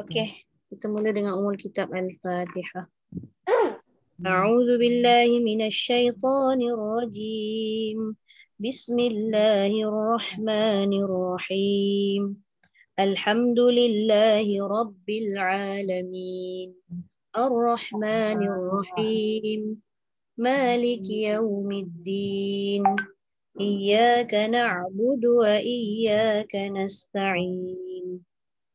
Okey. Kita mula dengan umul kitab Al-Fatihah. أعوذ بالله من الشيطان الرجيم بسم الله الرحمن الرحيم الحمد لله رب العالمين الرحمن الرحيم مالك يوم الدين إياك نعبد وإياك نستعين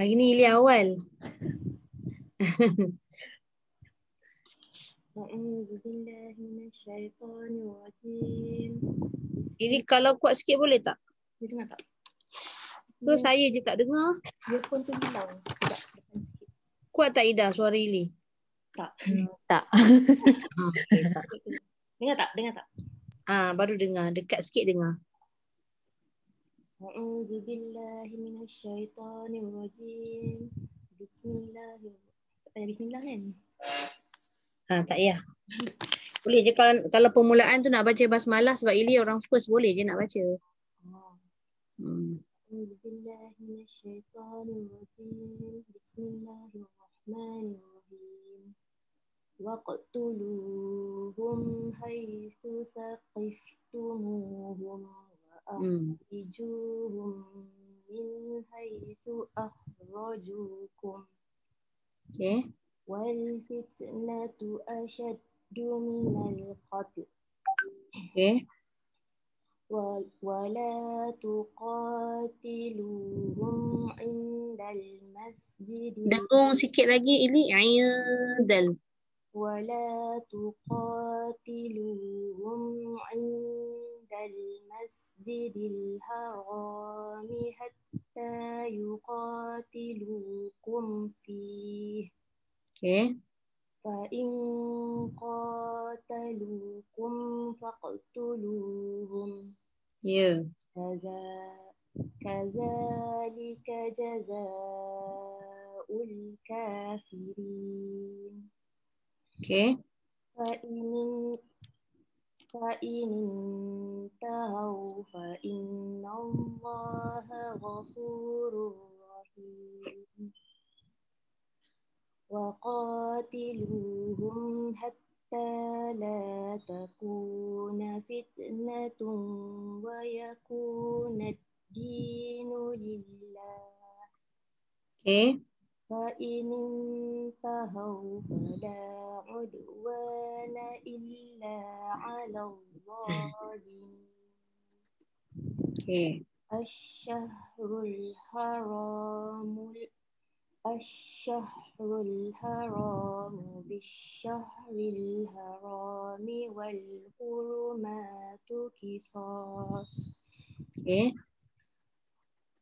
Hari ni Ilya awal. Ini kalau kuat sikit boleh tak? Dia dengar tak? Tu hmm. saya je tak dengar. Dia pun tu hilang. Kuat tak Ida suara Ili? Tak. Ah, tak. Dengar tak? Dengar tak? Ah, baru dengar. Dekat sikit dengar. أعوذ بالله من الشيطان الرجيم بسم الله ada bismillah kan? Ha, tak ya. Boleh je kalau, kalau permulaan tu nak baca basmalah sebab Ili orang first boleh je nak baca. Ah. Hmm. Bismillahirrahmanirrahim. Bismillahirrahmanirrahim. Waqtuluhum haythu saqiftumuhum. أخرجوهم من حيث أخرجوكم والفتنة أشد من القتل ولا تقاتلوهم عند المسجد دقوم sikit lagi ini عند ولا تقاتلوهم عند عند المسجد الحرام حتى يقاتلوكم فيه okay. فإن قاتلوكم فاقتلوهم yeah. كذلك جزاء الكافرين okay. فإن فإن انتهوا فإن الله غفور رحيم وقاتلوهم حتى لا تكون فتنة ويكون الدين لله. Okay. فإن انتهوا فلا عدوان إلا على الظالمين الشهر الحرام الشهر الحرام بالشهر الحرام والحرمات قصاص إيه؟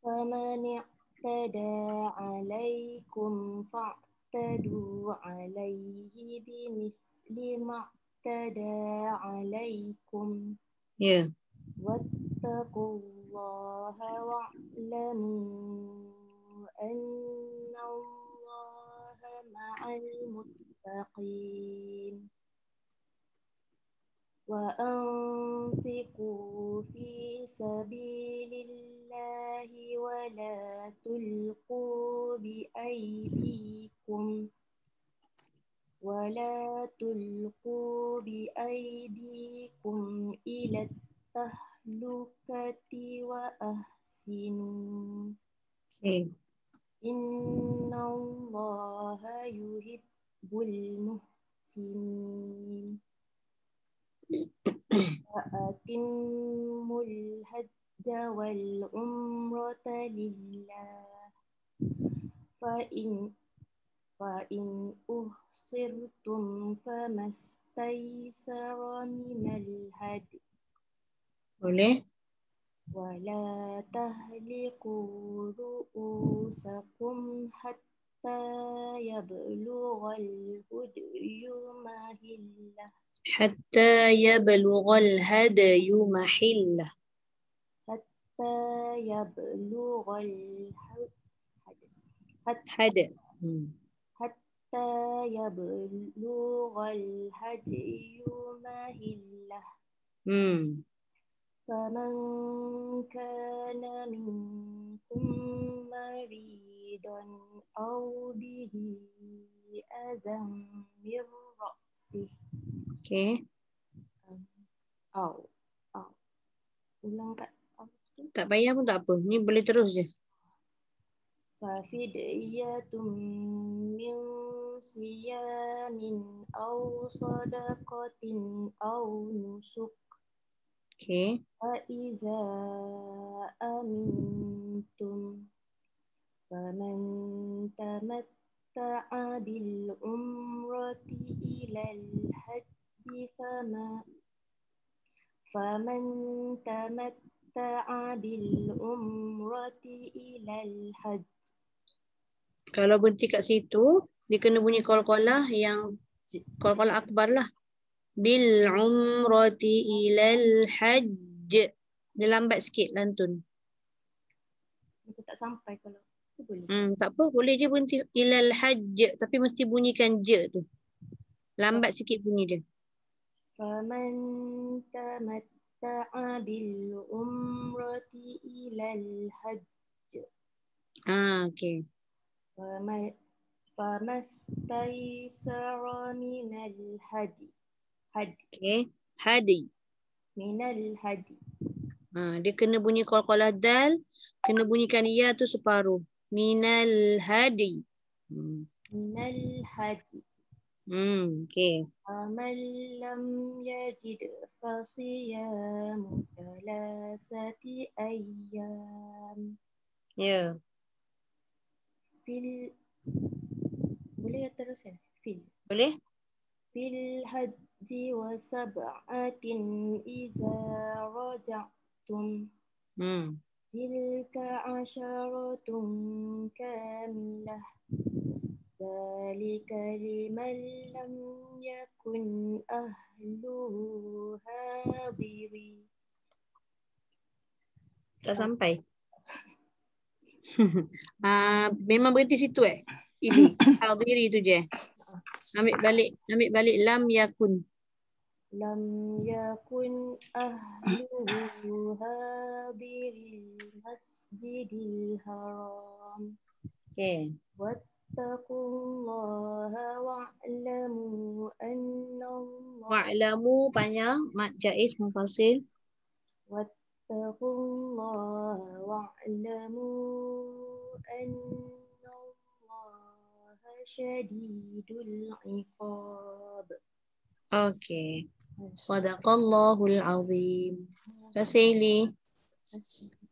فمن اعتدى عليكم فاعتدوا عليه بمثل ما اعتدى عليكم yeah. واتقوا الله واعلموا أن الله مع المتقين وأنفقوا في سبيل الله ولا تلقوا بأيديكم ولا تلقوا بأيديكم إلى التهلكة وأحسنوا إن الله يحب المحسنين وأتموا الحج والعمرة لله فإن فإن أحصرتم فما استيسر من الهدي ولا تهلكوا رؤوسكم حتى يبلغ الهدي مهله حتى يبلغ الهدي محله حتى يبلغ الهدي حتى يبلغ الهدي محله فمن كان منكم مريضا أو به أذى Okay. Um, oh. Oh. Ulang kat tak payah pun tak apa. Ni boleh terus je. Fafidiyatum min siyamin au sadaqatin au nusuk. Okay. Fa iza amintum. Faman tamatta'a bil umrati ilal hajj. فما فمن تمتع بالعمرة إلى الحج kalau berhenti kat situ dia kena bunyi qalqalah yang qalqalah akbar lah bil umrati ilal hajj dia lambat sikit lantun macam tak sampai kalau boleh. Hmm, tak apa, boleh je berhenti ilal hajj tapi mesti bunyikan je tu. Lambat sikit bunyi dia. فمن تمتع بالعمرة إلى الحج آه أوكي فما فما استيسر من الهدي هدي okay. هدي من الهدي ah, dia kena bunyi qalqalah dal kena bunyikan ya tu separuh minal hadi hmm. minal hadi Hmm, okay. Amal lam yajid fasiyam thalasati ayyam. Ya. Yeah. Fil Boleh ya terus ya? Fil. Boleh. Fil haji wa sab'atin iza raja'tum. Hmm. Tilka asharatun kamilah. ذلك لمن لم يكن أهله حاضري Tak sampai. uh, memang berhenti situ eh. Ini hadiri tu je. Ambil balik, ambil balik lam yakun. Lam yakun ahlu hadiri masjidil haram. Okay. What فاتقوا الله واعلموا أن الله واعلموا بنيا ما جائز مفصل واتقوا الله واعلموا أن الله شديد العقاب أوكي صدق الله العظيم فسيلي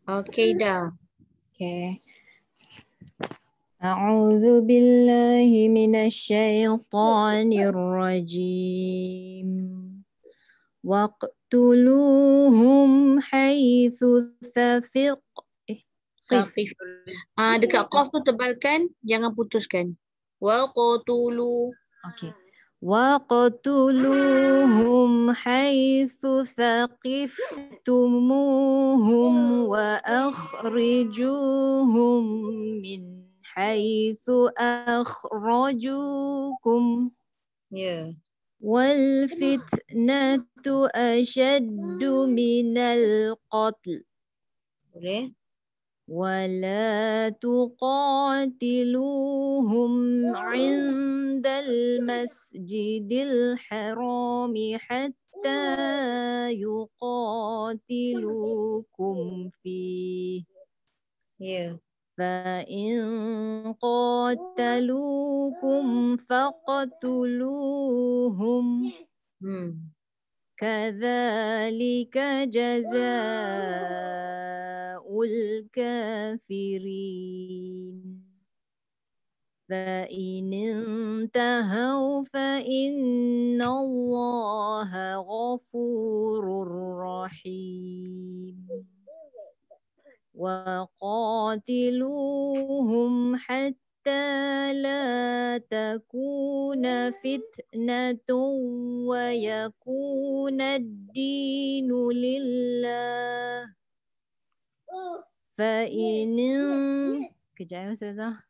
أوكي دا أوكي أعوذ بالله من الشيطان الرجيم واقتلوهم حيث ثفق Safif. Ah, dekat qaf tu tebalkan, jangan putuskan. Waqtulu. Okey. وقتلوهم حيث ثقفتموهم وأخرجوهم من حيث أخرجوكم yeah. والفتنة أشد من القتل ولا تقاتلوهم عند المسجد الحرام حتى يقاتلوكم فيه yeah. فإن قاتلوكم فاقتلوهم كذلك جزاء الكافرين فإن انتهوا فإن الله غفور رحيم وقاتلوهم حتى لا تكون فتنة ويكون الدين لله فإن كجاي مسلا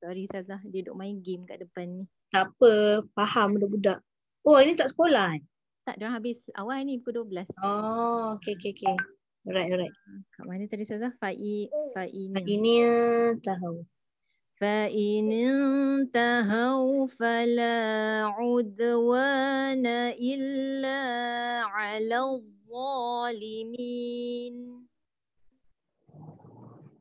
Sorry Sazah, dia duduk main game kat depan ni. Tak apa, faham budak-budak. Oh, ini tak sekolah eh? Tak, dia habis awal ni pukul 12. Oh, okey okey okey. Alright, alright. Kat mana tadi saya dah? Fa'i fa'in. Ini tahu. Fa'in tahu fala udwana illa 'ala zalimin.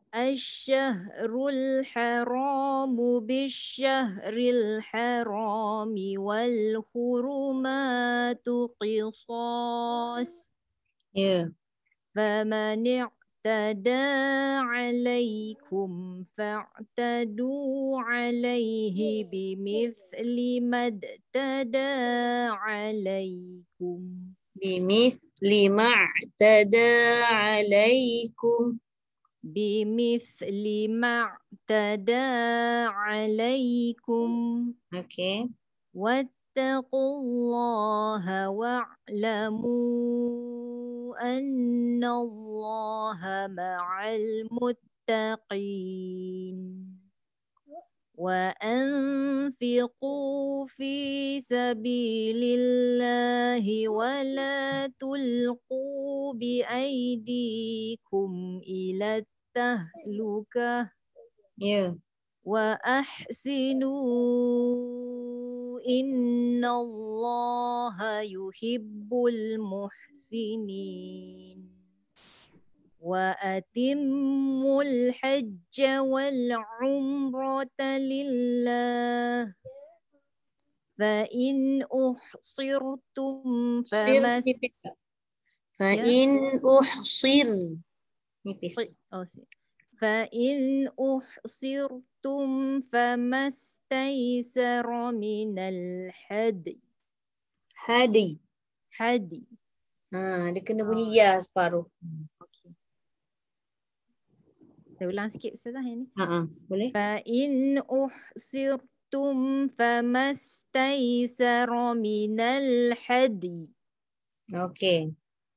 الشهر الحرام بالشهر الحرام والخرمات قصاص فمن اعتدى عليكم فاعتدوا عليه بمثل ما اعتدى عليكم بمثل ما اعتدى عليكم بمثل ما اعتدى عليكم okay. واتقوا الله واعلموا أن الله مع المتقين وأنفقوا في سبيل الله ولا تلقوا بأيديكم إلى التهلكة yeah. وأحسنوا إن الله يحب المحسنين وأتموا الحج والعمرة لله فإن أحصرتم فما فإن أحصر آه، فإن أحصرتم فما استيسر من الهدي هدي هدي. آه, dia kena آه. bunyi ya separuh. بالعسكي طيب، أستاذة هاني آه آه. فإن أحصرتم فما استيسر من الحدي أوكي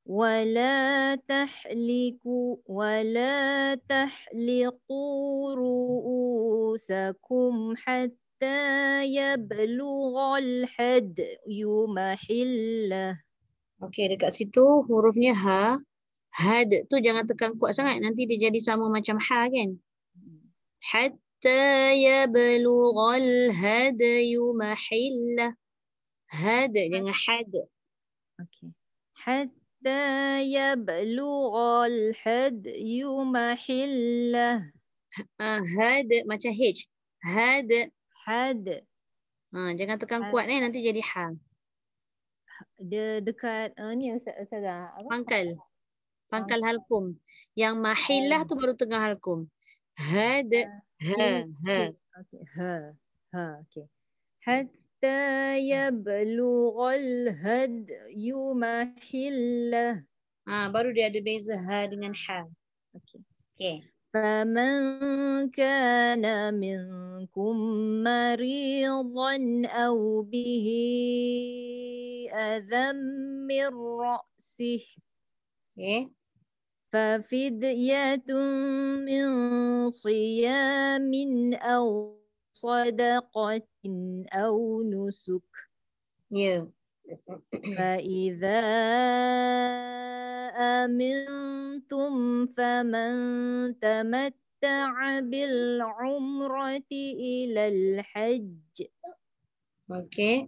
ولا تحلقوا ولا تحلقوا رؤوسكم حتى يبلغ الحد محله. Oke, okay, dekat situ hurufnya ha. had tu jangan tekan kuat sangat nanti dia jadi sama macam ha kan hatta yablughal had yumahilla had jangan had okey hatta yablughal had yumahilla ha, had macam h had had ha jangan tekan kuat ni eh, nanti jadi ha dekat uh, ni ustaz ustaz pangkal pangkal halkum. Yang mahillah tu baru tengah halkum. Had, ha, ha. Okay. Ha, ha, okay. Hatta yablughal had yu mahillah. Ha, baru dia ada beza ha dengan ha. Okay. Okay. فَمَنْ كَانَ مِنْكُمْ مَرِيضًا أَوْ بِهِ أَذَمِّ الرَّأْسِهِ إيه؟ ففدية من صيام أو صدقة أو نسك فإذا أمنتم فمن تمتع بالعمرة إلى الحج okay.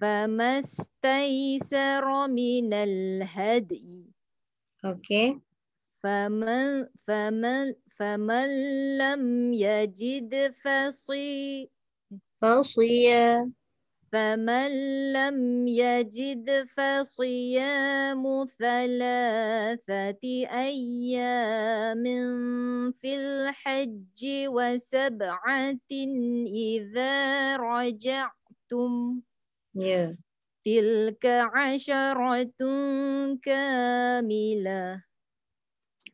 فما استيسر من الهدي okay. فمن فمن فمن لم يجد فصي فصيام فمن لم يجد فصيام ثلاثة أيام في الحج وسبعة إذا رجعتم yeah. تلك عشرة كاملة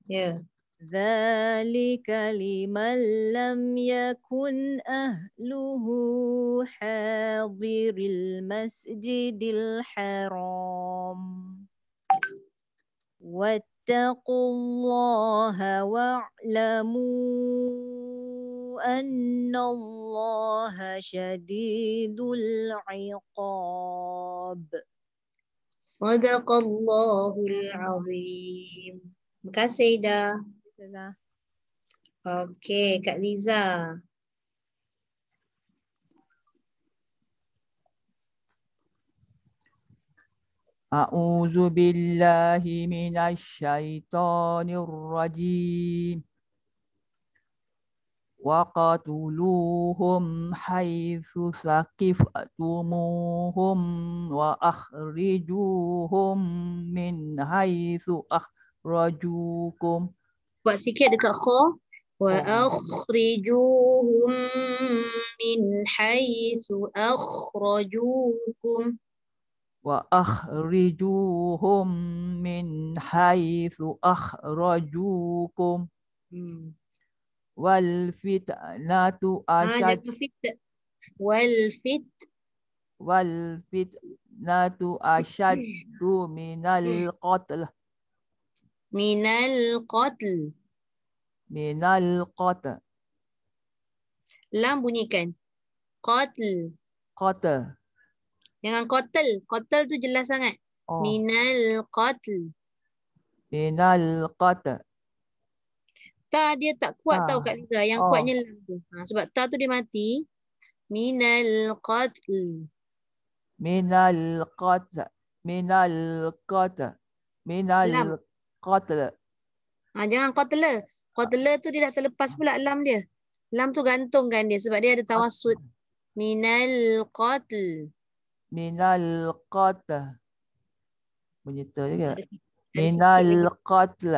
ذلك لمن لم يكن أهله حاضر المسجد الحرام واتقوا الله واعلموا أن الله شديد العقاب صدق الله العظيم Terima kasih Ida. Okey, Kak Liza. A'udzu billahi minasy syaithanir rajim. وقتلوهم حيث ثقفتموهم وأخرجوهم من حيث أخرجوهم rajukum buat sikit dekat kho wa akhrijuhum min haitsu akhrajukum wa akhrijuhum min haitsu akhrajukum hmm. wal fitnatu asyad wal fit wal fitnatu asyaddu minal qatl Minal qatl. Minal qatl. Lam bunyikan. Qatl. Qatl. Jangan qatl. Qatl tu jelas sangat. Oh. Minal qatl. Minal qatl. Ta dia tak kuat ha. tau Kak Liza. Yang oh. kuatnya lam tu. Ha, sebab ta tu dia mati. Minal qatl. Minal qatl. Minal qatl. Minal qatala. Ah, ha, jangan qatala. Qatala tu dia dah terlepas pula lam dia. Lam tu gantungkan dia sebab dia ada tawasud. Minal qatl. Minal qatl. Bunyi tu je kan? Minal qatl.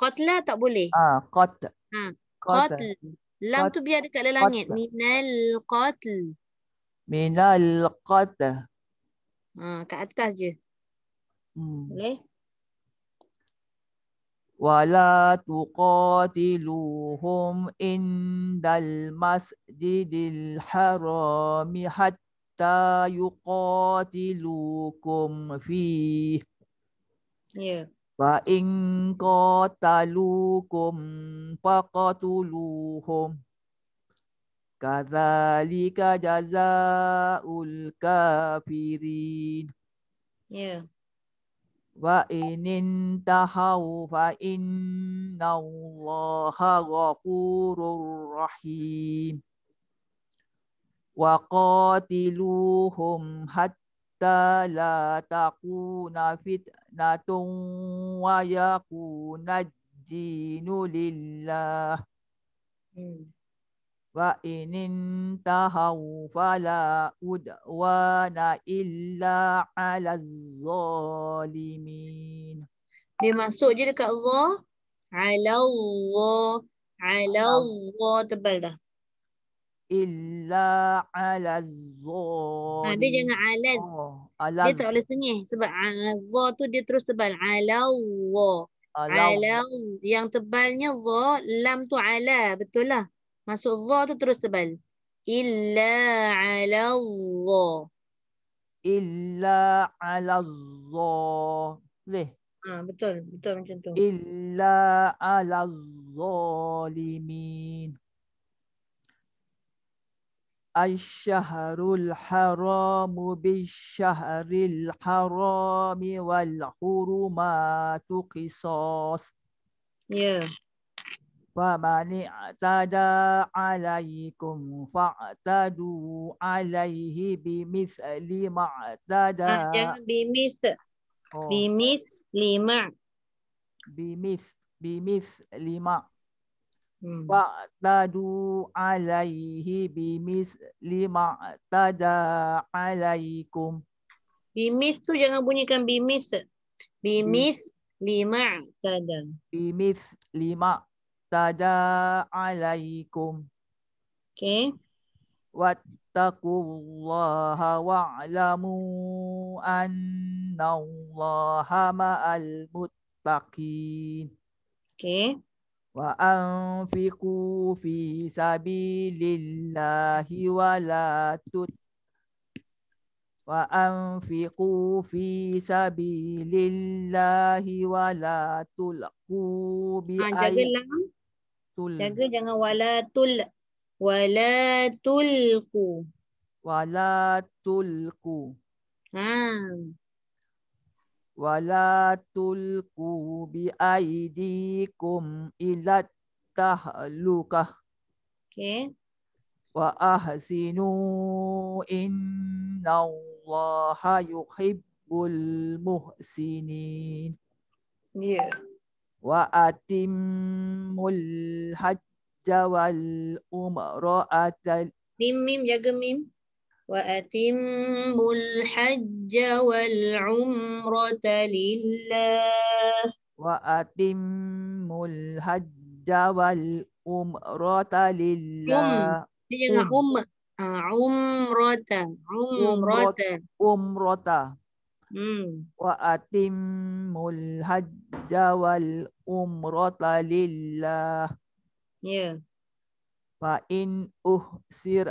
Qatla lah tak boleh? Ah, ha, qat. Ha. Qatl. Lam tu biar dekat langit. Minal qatl. Minal qatl. Ha, kat atas je. Hmm. Boleh? ولا تقاتلوهم عند المسجد الحرام حتى يقاتلوكم فيه فإن قاتلوكم فقتلوهم كذلك جزاء الكافرين yeah. وإن انتهوا فإن الله غفور رحيم وقاتلوهم حتى لا تكون فتنة ويكون الدين لله وإن انتهوا فلا عدوان إلا على الظالمين dia masuk je dekat Allah. Ala Allah. Ala Allah. Tebal dah. Illa ala Allah. Ha, dia jangan ala. Oh, dia tak boleh sengih. Sebab Allah tu dia terus tebal. Ala Allah. Ala. Yang tebalnya Allah. Lam tu ala. Betul lah. Masuk za tu terus tebal. Illa ala Allah. Illa ala Allah. Leh. Ha, betul, betul macam tu. Illa ala zalimin. Al-syahrul haramu bisyahril harami wal hurumatu qisas. Ya. Yeah. فمن اعتدى عليكم فاعتدوا عليه بمثل ما اعتدى بمثل بمثل ما بمثل فاعتدوا عليه بمثل ما اعتدى عليكم بمثل jangan bunyikan بمثل بمثل لما اعتدى بمثل لما اعتدى عليكم okay. واتقوا الله واعلموا أن الله مع المتقين okay. وأنفقوا في سبيل الله ولا تت وأنفقوا في سبيل الله ولا تلقوا بأيديكم tul. Jaga jangan wala tul. Wala tulku. Wala tulku. Ha. Wala tulku bi aidikum ila tahlukah. Okay. Wa ahsinu inna Allaha yuhibbul muhsinin. Yeah. وأتموا الحج والأمرة ميم ميم يا ميم وأتموا الحج والعمرة لله وأتموا الحج والأمرة لله أم آه، عمرة عمرة عمرة wa atimul hajja wal umrata lillah yeah fa in tay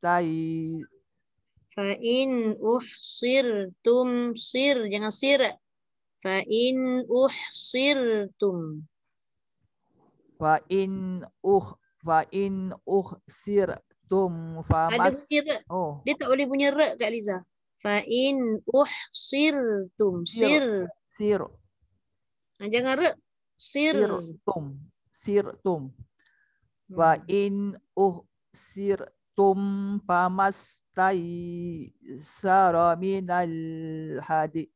tay. tai fa in uhsir tum sir jangan sir fa in uhsirtum fa in uh fa in uhsir kuntum famas. Ada bunyi re. Oh. Dia tak boleh bunyi re kat Liza. Fa in uhsirtum. Sir. Sir. Nah, jangan re. Sir. tum, Sirtum. Sirtum. Hmm. Fa in uhsirtum famas tai sara minal hadi.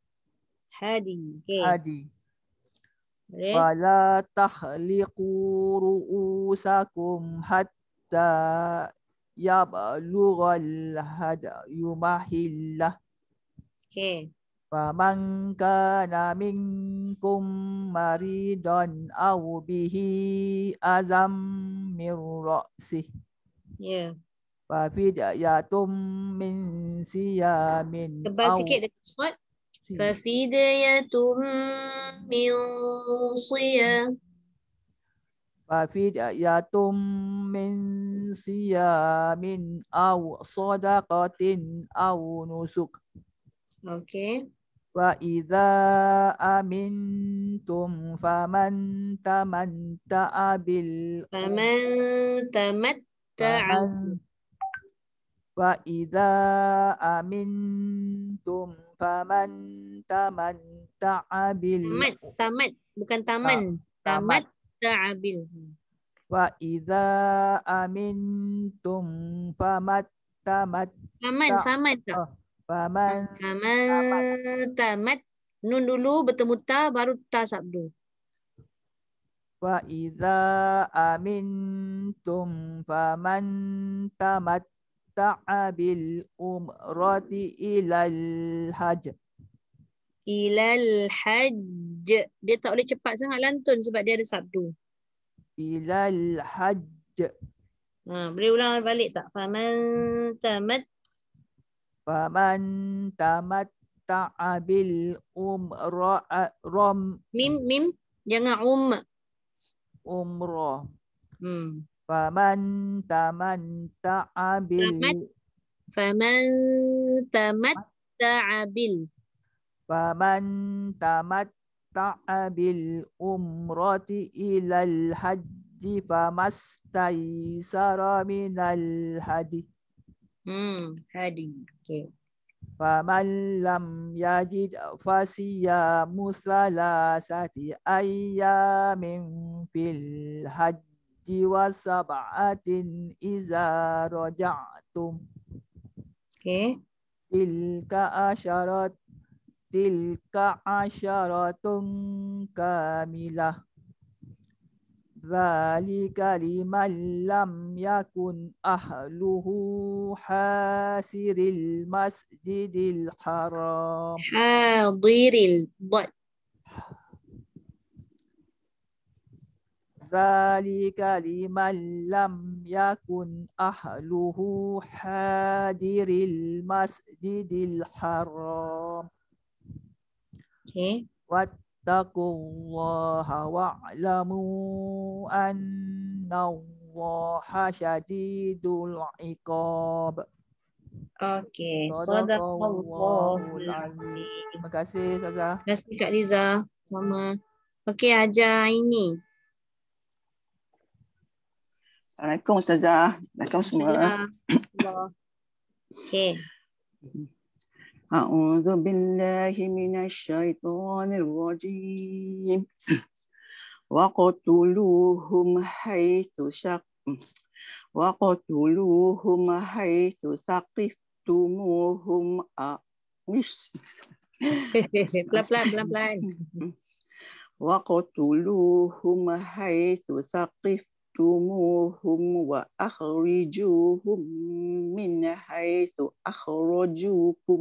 Hadi. Okay. Hadi. Fala tahliqu ru'usakum hatta ya balughal had yumahilla okey wa man kana minkum maridan aw bihi azam mir ra'si ya wa fi yatum min siyamin tebal sikit dekat slot fa fi yatum min siyamin Fafid yatum min siyamin aw sadaqatin aw nusuk. Okay. Wa idza amintum faman tamatta'a bil Faman tamatta'a Wa idza amintum faman tamatta'a bil Tamat, tamat. Bukan taman. Ah, tamat mutaabilhu wa idza amintum Tamat. faman faman ta. faman oh, famattamat nun dulu bertemu ta baru ta sabdu wa idza amintum faman Tamat, Taabil, umrati ilal hajj Ilal hajj. Dia tak boleh cepat sangat lantun sebab dia ada sabdu. Ilal hajj. Ha, boleh ulang balik tak? Faman tamat. Faman tamat ta'abil umra'ram. Mim, mim. Jangan um. Umrah. Hmm. Faman tamat ta'abil. Faman tamat ta'abil. Ta فمن تمتع بالأمرة إلى الحج فما استيسر من الهدي هدي hmm, فمن لم يجد فصيام ثلاثة أيام في الحج وسبعة إذا رجعتم okay. تلك أشرت تلك عشرة كاملة ذلك لمن لم يكن أهله حاسر المسجد الحرام حاضر الضد ذلك لمن لم يكن أهله حاضر المسجد الحرام Wattaqullaha wa'lamu anna allaha syadidul iqab. Okey, sadaqallahu Terima kasih, Saza. Terima kasih, Kak Liza. Mama. Okey, ajar ini. Assalamualaikum, Ustazah. Assalamualaikum semua. Assalamualaikum. أعوذ بالله من الشيطان الرجيم وقتلوهم حيث شق وقتلوهم حيث سقفتموهم pelan وقتلوهم حيث سقفتموهم وأخرجوهم من حيث أخرجوكم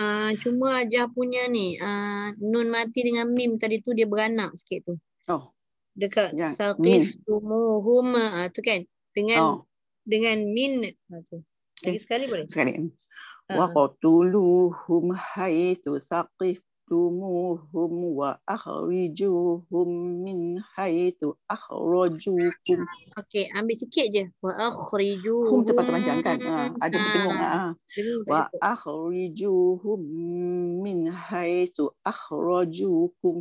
Ah, cuma ajar punya ni uh, nun mati dengan mim tadi tu dia beranak sikit tu. Oh. Dekat ya, saqis tumuhum uh, ah, tu kan dengan oh. dengan min uh, tu. Lagi okay. Eh, sekali boleh? Sekali. Uh. Wa qatuluhum haitsu saqif أخرجتموهم وأخرجوهم من حيث أخرجوكم. Okay, ambil sikit je. وأخرجوهم. Hum tu panjang kan? Ha, ada bertengung. Ha. وأخرجوهم من حيث أخرجوكم.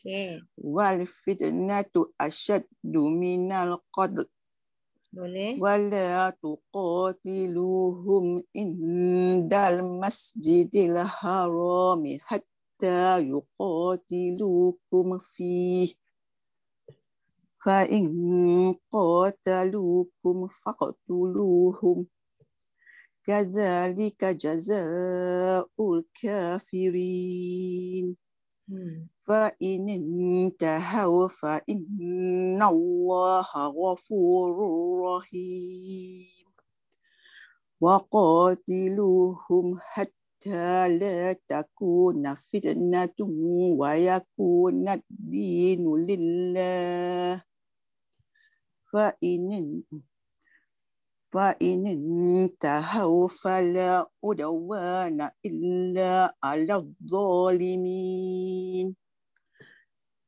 Okay. والفتنة أشد من القتل. ولا تقاتلوهم عند المسجد الحرام حتى حتى يقاتلوكم فيه فإن قاتلوكم فاقتلوهم كذلك جزاء الكافرين فإن انتهوا فإن الله غفور رحيم وقاتلوهم حتى حتى لا تكون فتنة ويكون الدين لله فإن فإن انتهوا فلا أدوان إلا على الظالمين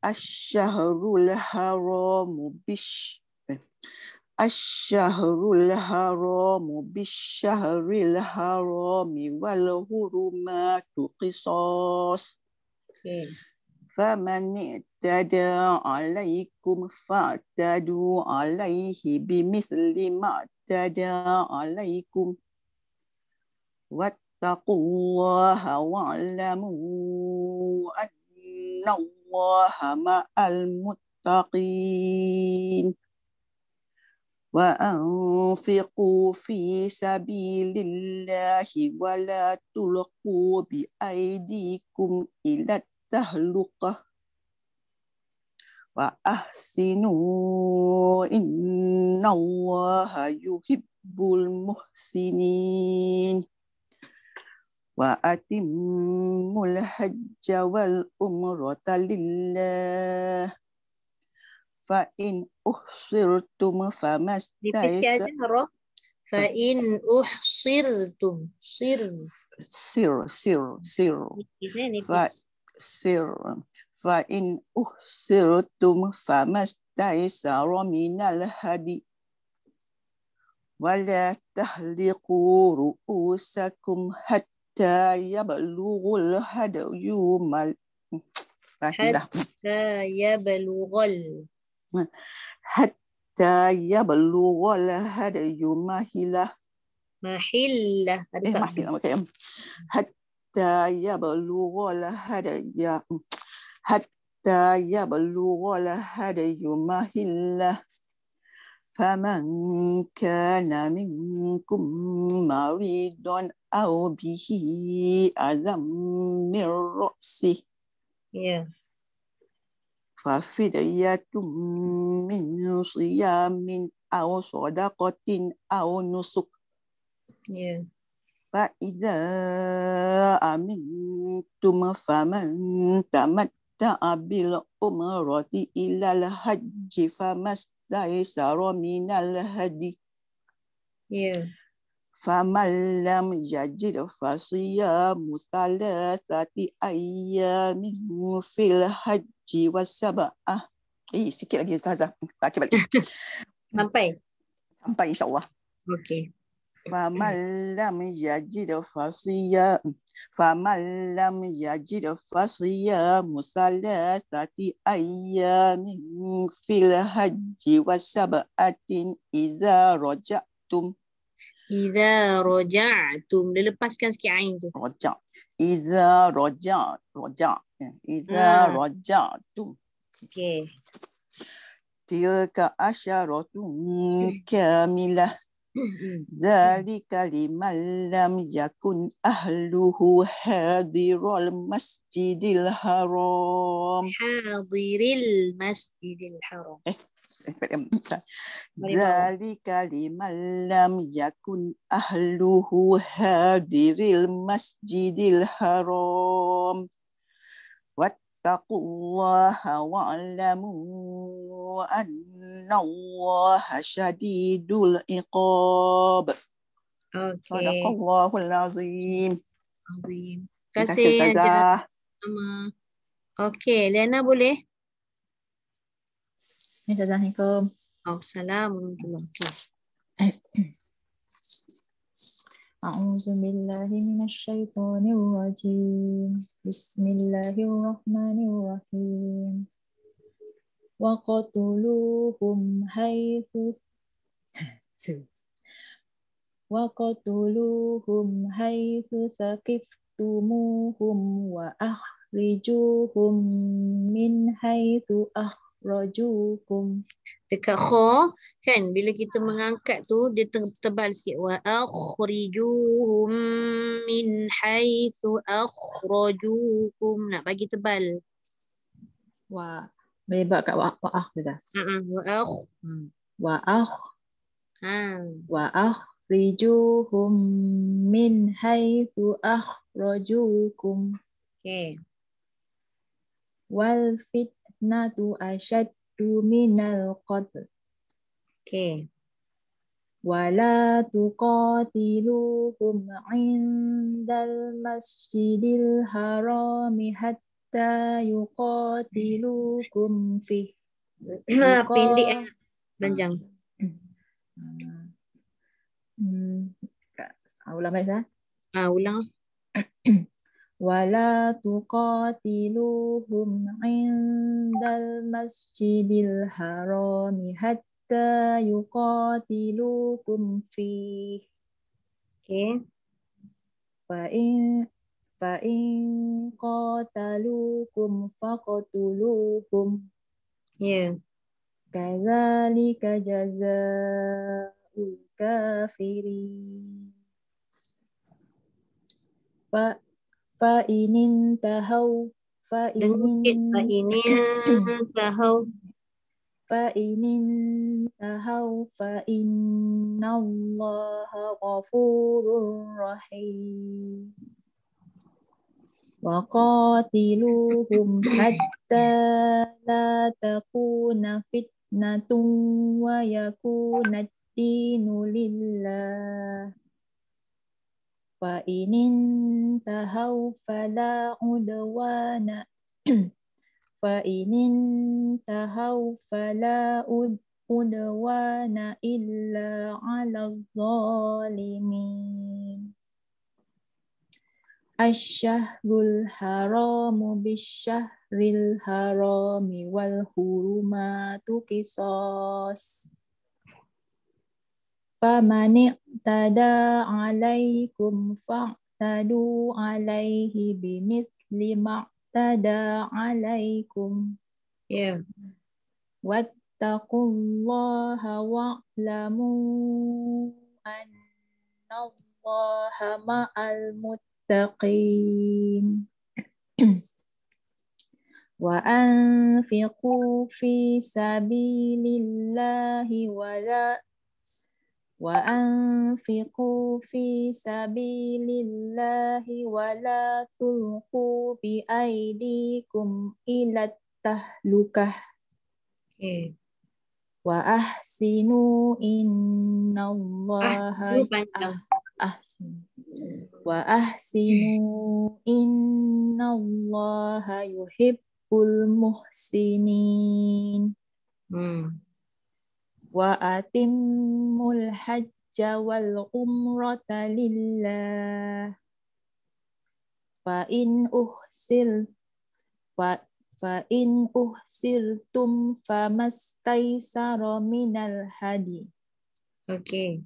الشهر الحرام بش الشهر الحرام بالشهر الحرام والهرمات قصاص فمن اعتدى عليكم فاعتدوا عليه بمثل ما اعتدى عليكم واتقوا الله واعلموا أن الله مع المتقين وأنفقوا في سبيل الله ولا تلقوا بأيديكم إلى التهلقة وأحسنوا إن الله يحب المحسنين وأتموا الحج والأمرة لله فإن أحصرتم فما استيسر فإن أحصرتم سر سر سر سر سر فإن أحصرتم فما استيسر من الهدي ولا تهلقوا رؤوسكم حتى يبلغ الهدي يوم حتى يبلغ hatta eh, hmm. ya belu wala hada yumahila mahilla eh, mahilla okay. hatta ya belu wala hada ya hatta ya belu wala hada yumahila faman كان منكم مريضا أو به أذى من رأسه yeah. ففدية من صيام أو صدقة أو نسك فإذا أمنتم فمن تمتع بالأمرة إلى الحج فما استيسر من الهدي yeah. فمن لم يجد فصيام ثلاثة أيام في الحج والسبعة إيه sikit lagi Ustaz Baca balik Sampai Sampai insyaAllah Okay فمن لم يجد فصيام فمن لم يجد فصيام ثلاثة أيام في الحج والسبعة إذا رجعتم Iza roja'tum. Dia lepaskan sikit ain tu. Roja'. Iza roja'. Roja'. Ya. Iza hmm. Ha. Okay. Okey. Tilka asyaratum kamilah. Zalika liman lam yakun ahluhu hadirul masjidil haram. Hadiril masjidil haram. Eh. Dari kalimalam yakun ahluhu hadiril masjidil haram Wattaqullaha wa'lamu anna allaha syadidul iqab Okay. Sadaqallahul azim. Terima kasih. Terima Okey, Liana boleh? jazakumullah Assalamualaikum أعوذ بالله من الشيطان الرجيم بسم الله الرحمن الرحيم وقتلوهم حيث وقتلوهم حيث ثقفتموهم وأخرجوهم من حيث أخرجوهم rajukum dekat kha kan bila kita mengangkat tu dia te tebal sikit wa akhrijuhum min haitsu akhrajukum nak bagi tebal wa melibat kat wa wa ah dah wa akh hmm. wa akh ha wa akhrijuhum min haitsu akhrajukum okey wal fit fitnatu asyaddu minal qatl. Okay. Wala tuqatiluhum indal masjidil harami hatta yuqatilukum fi. Pindik eh. Panjang. Hmm. Ulang, Ah, ulang. ولا تقاتلوهم عند المسجد الحرام حتى يقاتلوكم فيه okay. فإن, فإن قاتلوكم فقتلوهم كذلك yeah. جزاء الكافرين فإن انتهوا فإن انتهوا فإن انتهوا فإن الله غفور رحيم وقاتلوهم حتى لا تكون فتنة ويكون الدين لله فإن انتهوا فلا عدوان فإن انتهوا فلا عدوان إلا على الظالمين الشهر الحرام بالشهر الحرام والحرمات قصاص فمن اعتدى عليكم فاعتدوا عليه بمثل ما اعتدى عليكم yeah. واتقوا الله واعلموا أن الله مع المتقين وأنفقوا في سبيل الله ولا وأنفقوا في سبيل الله ولا تلقوا بأيديكم إلى التهلكة وأحسنوا إن الله أحسن وأحسنوا إن الله يحب المحسنين وَأَتِمُّوا الْحَجَّ وَالْعُمْرَةَ لِلَّهِ فَإِنْ أُحْسِرْ فَإِنْ أُحْسِرْتُمْ فَمَا اسْتَيْسَرَ مِنَ الْهَدْيِ Okay.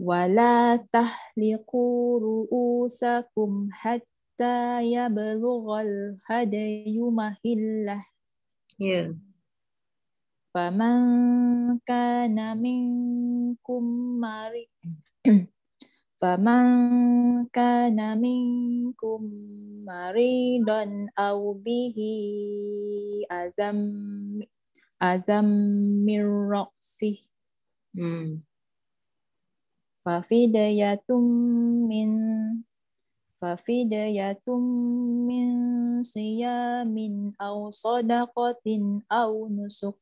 وَلَا تَحْلِقُوا رُؤُوسَكُمْ حَتَّى يَبْلُغَ الْهَدْيُ مَحِلَّهُ Yeah. فمن كان منكم مريض فمن كان منكم مريضا أو به أزم أزم من رأسه ففدية من ففدية من صيام أو صدقة أو نسك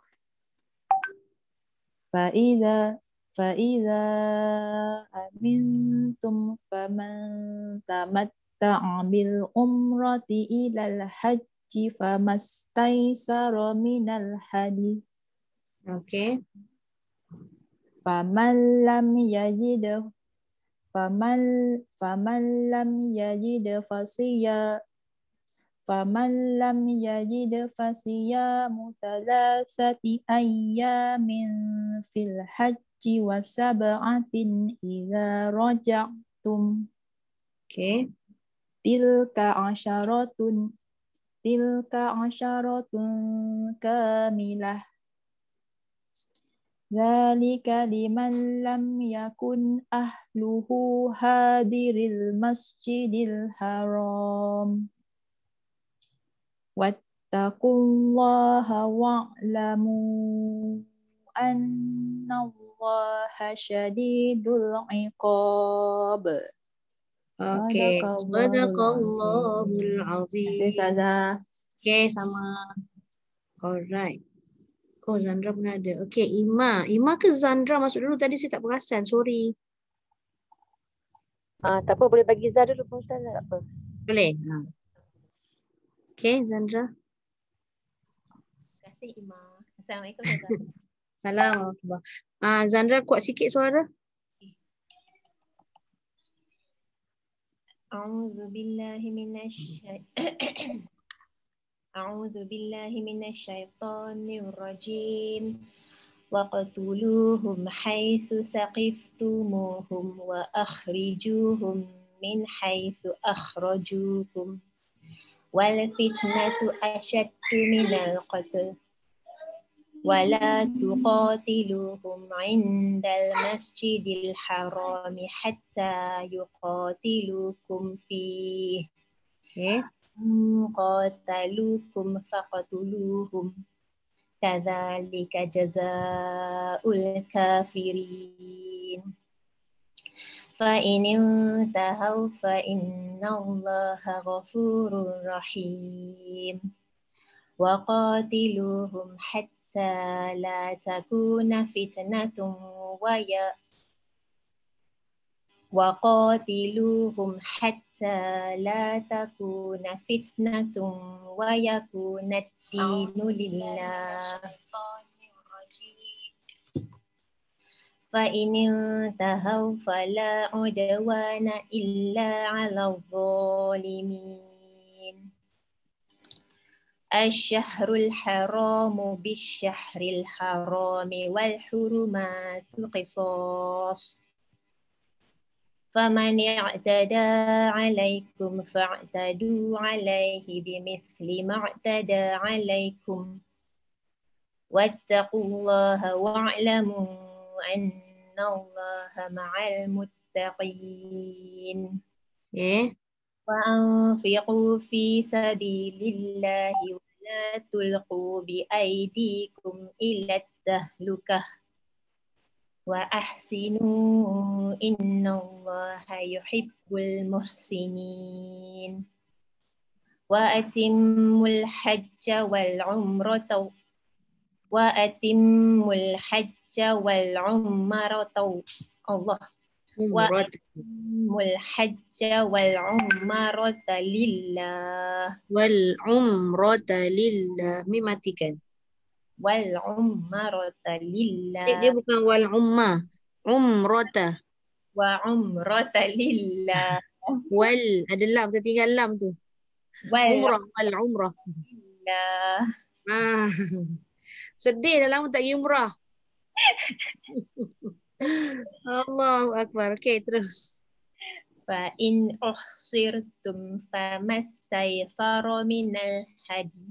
فإذا فإذا أمنتم فمن تمتع بالأمرة إلى الحج فما استيسر من الحدي okay. فمن لم يجد فمن فمن لم يجد فصيام فمن لم يجد فصيام ثلاثة أيام في الحج وسبعة إذا رجعتم okay. تلك عشرة تلك عشرة كاملة ذلك لمن لم يكن أهله هادر المسجد الحرام واتقوا الله واعلموا أن الله شديد العقاب Okay, Badaqallahul Azim Okay, sama Alright Oh, Zandra pun ada Okay, Ima Ima ke Zandra masuk dulu tadi saya tak perasan, sorry Ah, uh, Tak apa, boleh bagi Zah dulu pun Ustaz, tak apa Boleh, ha. Okay, Zandra. Terima kasih, Ima. Assalamualaikum, Salam. Uh, Zandra, kuat sikit suara. A'udhu billahi minasyaitan. A'udhu billahi minasyaitanir rajim. وقتلوهم حيث سقفتموهم وأخرجوهم من حيث أخرجوكم والفتنة أشد من القتل ولا تقاتلوهم عند المسجد الحرام حتى يقاتلوكم فيه قاتلوكم فاقتلوهم كذلك جزاء الكافرين فإن انتهوا فإن الله غفور رحيم وقاتلوهم حتى لا تكون فتنة ويأ وقاتلوهم حتى لا تكون فتنة ويكون الدين لله فإن انتهوا فلا عدوان إلا على الظالمين الشهر الحرام بالشهر الحرام والحرمات قصاص فمن اعتدى عليكم فاعتدوا عليه بمثل ما اعتدى عليكم واتقوا الله واعلموا أن الله مع المتقين إيه وأنفقوا في سبيل الله ولا تلقوا بأيديكم إلى التهلكة وأحسنوا إن الله يحب المحسنين وأتموا الحج والعمرة وأتموا الحج الحج والعمرة الله وأتم الحج والعمرة لله والعمرة لله ميماتيكا والعمرة لله دي bukan والعمرة عمرة وعمرة لله وال ada lam tu tinggal lam tu والعمرة والعمرة لله ah. sedih dah lama tak Allah Akbar. Okay, terus. Fa'in uhsirtum famastai faro minal hadi.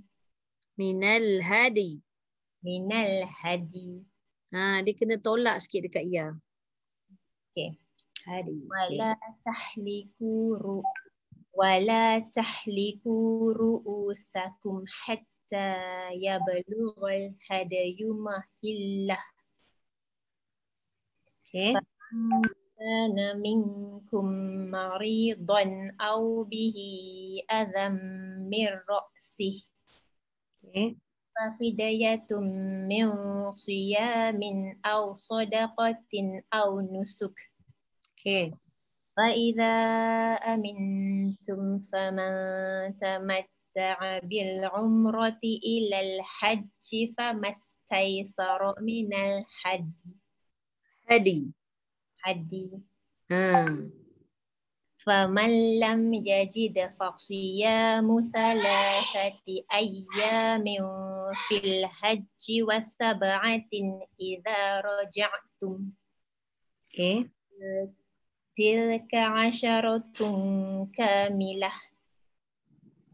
Minal hadi. Minal hadi. Ha, dia kena tolak sikit dekat ia. Okay. Hadi. Wala tahliku wala tahliku ru'usakum hatta yablughal hadayu mahillah. Okay. كان منكم مريضا أو به أذى من رأسه ففدية من صيام أو صدقة أو نسك فإذا أمنتم فمن تمتع بالعمرة إلى الحج فما استيسر من الحج حدي حدي آه. فمن لم يجد فصيام ثلاثة أيام في الحج وسبعة إذا رجعتم إيه؟ تلك عشرة كاملة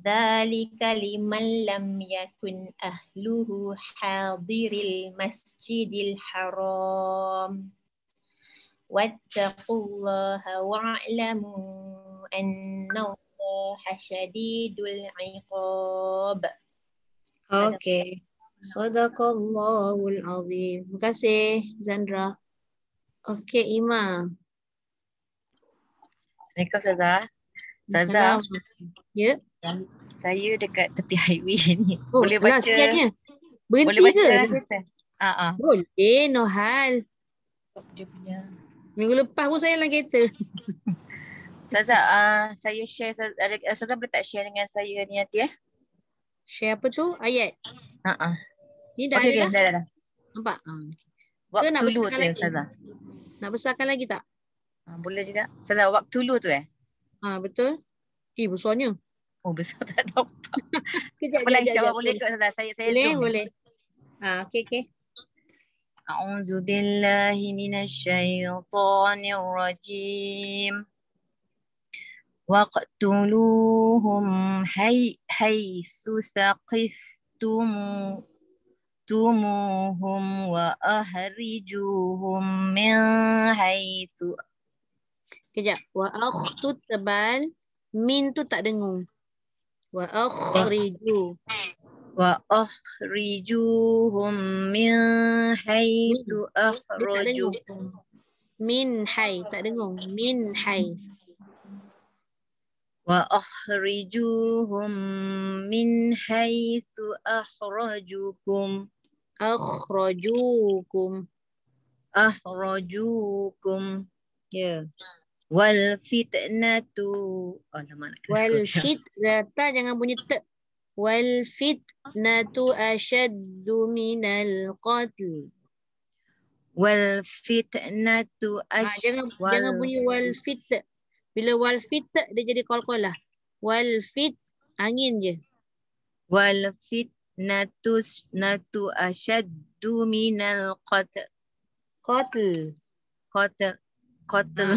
ذلك لمن لم يكن أهله حاضر المسجد الحرام واتقوا الله واعلموا أن الله شديد العقاب Okay. Sadaqallahul Azim. Terima kasih, Zandra. Okay, Ima. Assalamualaikum, Saza. Saza. Ya? Saya dekat tepi highway ni. Oh, Boleh baca. Boleh baca. ke? Uh-uh. Boleh, no hal. Dia punya Minggu lepas pun saya dalam kereta. Saza, uh, ah, saya share ada uh, Saza boleh tak share dengan saya ni nanti eh? Share apa tu? Ayat. Ha ah. Uh-uh. Ni dah okay, ada. Okey, dah, dah, dah. Nampak. Uh. Ah. Waktu nak lu lagi? Saza. Nak besarkan lagi tak? Uh, boleh juga. Saza waktu lu tu eh? Ha uh, betul. Eh besarnya. Oh besar tak dapat. kejap, apa kejap, boleh kejap. Saza. Saya, saya boleh, Ah boleh. Ha, uh, okay, okay. أعوذ بالله من الشيطان الرجيم واقتلوهم حي حيث سقفتموهم وأخرجوهم من حيث Kejap. Wa akhtu tebal. Min tu tak dengung. Wa akhriju. وأخرجوهم من حيث أخرجوهم من حي من حي وأخرجوهم من حيث أخرجوكم أخرجوكم أخرجوكم yeah. والفتنة oh, والفتنة jangan bunyi والفتنه اشد من القتل والفتنه اشد jangan wal... jangan bunyi والفت bila والفت dia jadi qalqalah والفت angin je والفتنه نت اشد من القتل قتل قتل قتل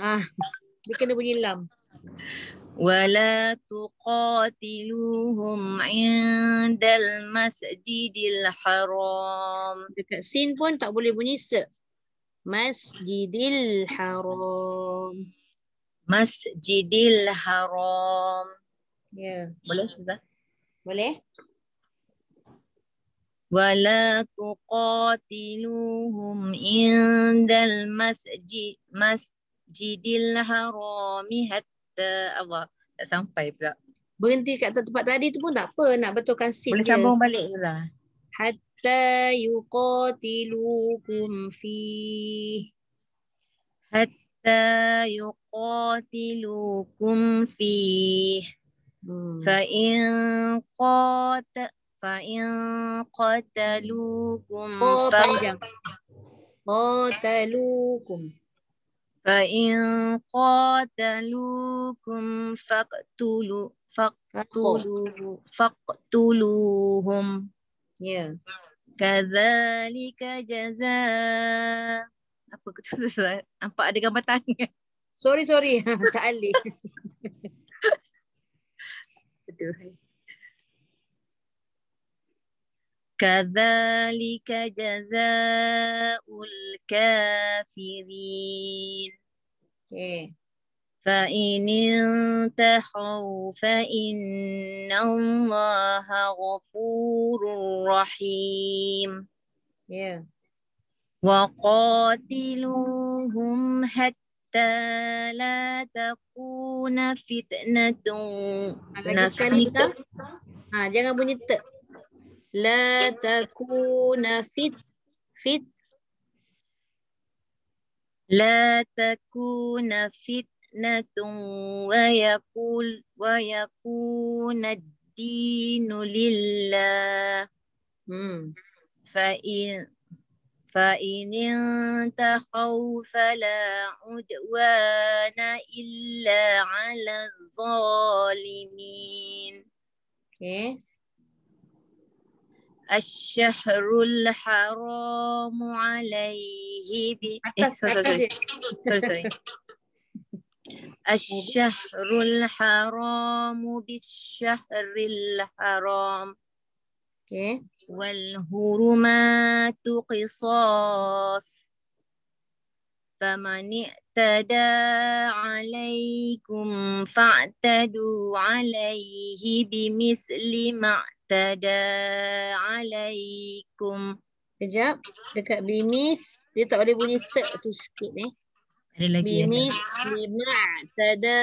ah dia kena bunyi lam ولا تقاتلوهم indal masjidil Haram. dekat sin pun tak boleh bunyi se masjidil haram masjidil haram ya yeah. boleh Ustaz? boleh ولا تقاتلوهم عند المسجد مسجد الحرام حتى kata apa tak sampai pula berhenti kat tempat tadi tu pun tak apa nak betulkan seat boleh sambung balik ke hatta yuqatilukum fi hatta yuqatilukum fi hmm. fa in qat fa in qatalukum oh, fa qatalukum fa- فَإِنْ قَاتَلُوكُمْ فَاقْتُلُوا فَاقْتُلُوهُ فَاقْتُلُوهُمْ yeah. كَذَلِكَ جَزَا apa tu nampak ada gambar tangan sorry sorry tak alih aduh كذلك جزاء الكافرين إيه. فإن انتحوا فإن الله غفور رحيم إيه. وقاتلوهم حتى لا تكون فتنة نفسك. Ah, jangan bunyi tek. لا تكون فت فت لا تكون فتنة ويقول ويكون الدين لله فإن فإن انتخوا فلا عدوان إلا على الظالمين okay. الشهر الحرام عليه ب... إيه الشهر الحرام بالشهر الحرام والهرمات قصاص فمن اعتدى عليكم فاعتدوا عليه بمثل ما اعتدى عليكم Kejap, dekat bimis, dia tak boleh bunyi set tu sikit eh. Ada lagi bimis lima tada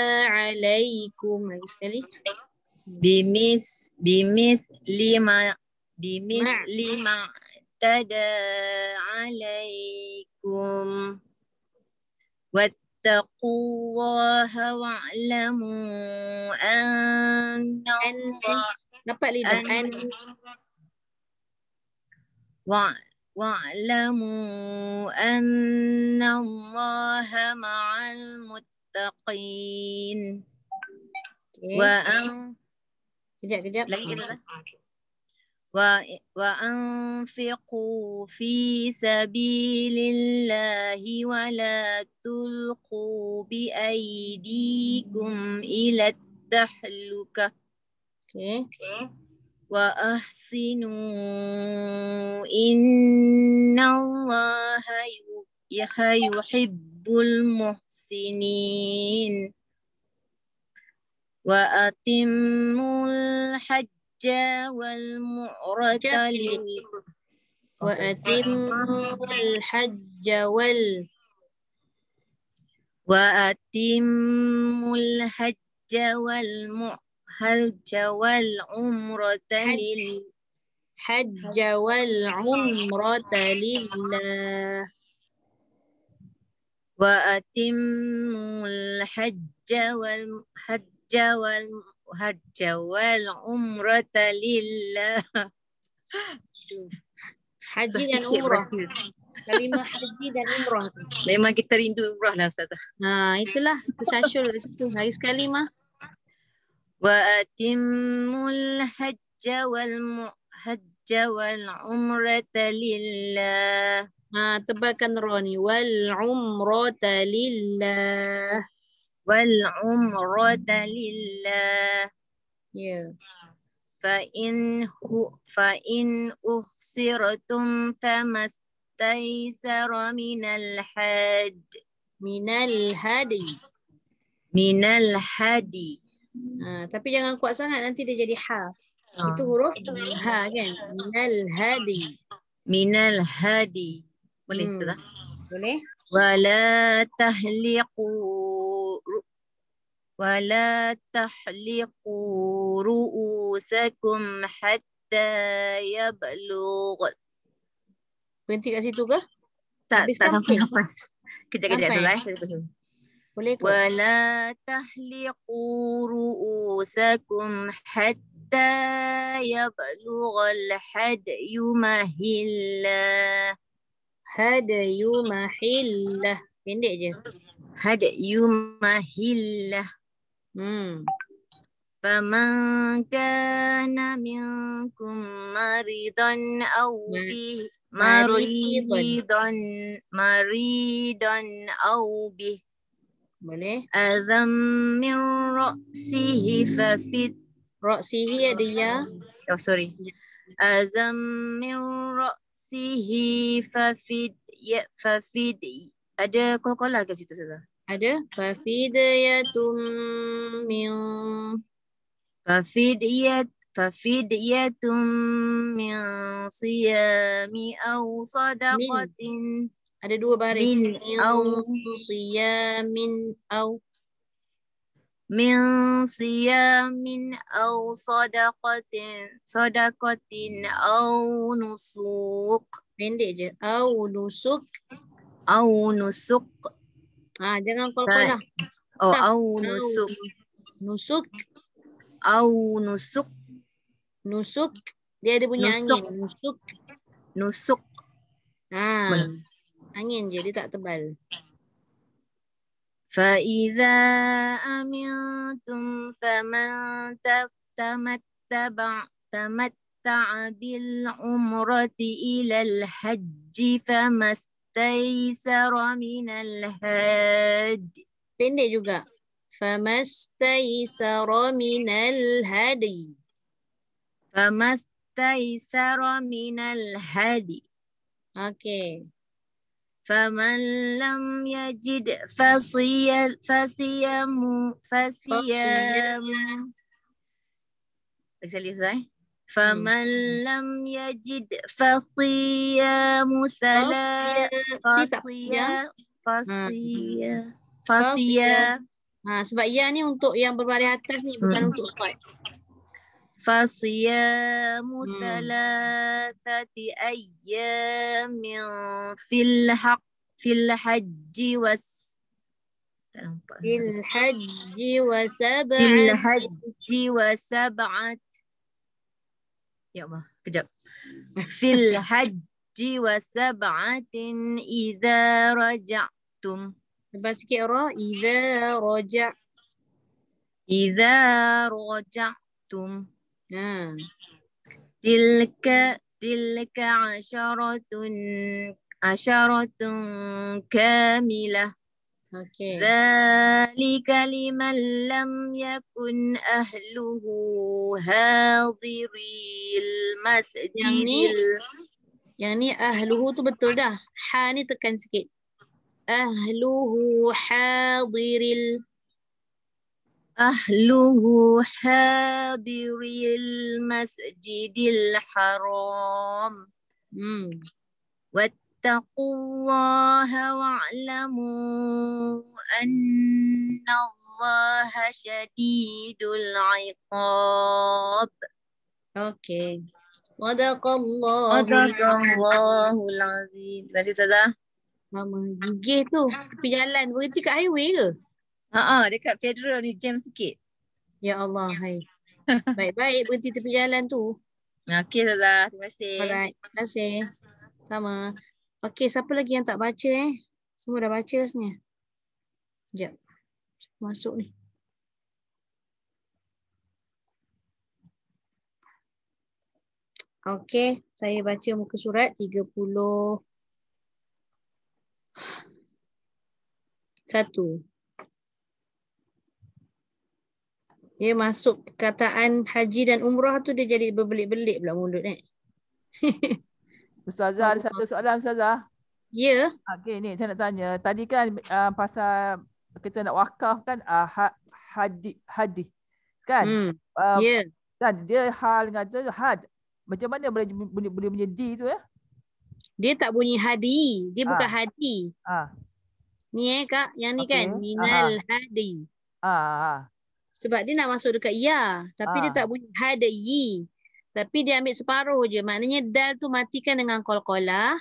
alaikum. Lagi sekali. Bimis, bimis lima, bimis lima tada alaikum. واتقوا الله واعلموا أن الله أن واعلموا أن الله مع المتقين وأن وأنفقوا في سبيل الله ولا تلقوا بأيديكم إلى التحلكة okay. وأحسنوا إن الله يحب المحسنين وأتموا الحج الحج والمعتل وأتموا الحج وال وأتموا الحج والمعهج والعمرة لله حج والعمرة لله وأتموا الحج والحج والعمرة هالجوال والعمرة لله حجينا عمرة لما حجينا عمرة لما كنت عمرة لا آه itulah تشاشر هاي كلمة وأتم الحج والمحج والعمرة لله آه تبقى كان روني والعمرة لله والعمرة لله فإن فإن أخسرتم فما استيسر من الحد من الهدي من ah, الهدي tapi jangan kuat sangat nanti dia jadi ha ah. itu huruf ha kan من الهدي من الهدي boleh hmm. sudah boleh ولا تهلقوا ولا تحلقوا رؤوسكم حتى يبلغ. Berhenti kat situ ke? Tak, Habis tak sampai nafas. Kejap, kejap. Sampai. Sampai. Boleh ke? ولا تحلقوا رؤوسكم حتى يبلغ الحدي محله. Hadayu mahillah. Pendek je. had yumahillah. Hmm. Faman kana minkum maridan aw bih maridan maridan aw bih boleh azam min ra'sihi fa fit ra'sihi ada ya oh sorry ya. azam min ra'sihi fa fit ya fa fit ada kokola ke situ saja ada fafidiyatum min fafidiyat fafidiyatum min siyami aw sadaqatin ada dua baris min aw siyamin aw min siyamin aw sadaqatin sadaqatin aw nusuk pendek je aw nusuk aw nusuk Ah, jangan kol-kol kan? lah. Oh, au nusuk. Nusuk. Au nusuk. Nusuk. Dia ada bunyi nusuk. angin. Nusuk. Nusuk. Ah. Angin je, dia tak tebal. فإذا أمنتم فمن تمتبع تمتع بالعمرة إلى الحج فما استيسر من الهادي بني جوجا فما استيسر من الهدي فما استيسر من الهدي اوكي فمن لم يجد فصيام فصيام فصيام فصيام فمن لم يجد فصيام ثلاث فصيام فصيام فصيام Ha, آه، sebab ya ni untuk yang berbaris atas ni bukan hmm. untuk start. فصيام hmm. ثلاثة أيام في الحق في الحج وس في الحج وسبعة في الحج وسبعة ya Allah, kejap. Fil haji wa sab'atin idza raja'tum. Lepas sikit ra, idza raja'. Idza raja'tum. Ha. Tilka tilka asharatun asharatun kamilah. Okay. ذلك لمن لم يكن أهله حاضر المسجد يعني يعني أهله تو betul dah ha ni tekan أهله حاضر أهله حاضر المسجد الحرام اتقوا الله واعلموا أن الله شديد العقاب. Okay. صدق الله. صدق الله العظيم. بس سادة. Mama gigih tu tepi jalan. Berhenti kat highway ke? Haa, uh-uh, dekat federal ni jam sikit. Ya Allah, hai. Baik-baik berhenti tepi jalan tu. Okey, Zaza. Terima kasih. Alright, terima kasih. Sama. Okey, siapa lagi yang tak baca eh? Semua dah baca sebenarnya. Sekejap. Masuk ni. Okey, saya baca muka surat 31. Dia masuk perkataan haji dan umrah tu dia jadi berbelit-belit pula mulut ni. Eh? Ustazah ada satu soalan Ustazah. Ya. Okey ni saya nak tanya. Tadi kan uh, pasal kita nak wakaf kan uh, hadi hadi kan? Hmm. Uh, ya. Yeah. Kan dia hal dengan tu had. Macam mana boleh bunyi boleh bunyi di tu ya? Dia tak bunyi hadi. Dia ha. bukan hadi. Ha. Ni eh kak yang ni okay. kan minal Aha. hadi. Ah. Sebab dia nak masuk dekat ya tapi Aha. dia tak bunyi hadi. Tapi dia ambil separuh je. Maknanya dal tu matikan dengan kol-kolah.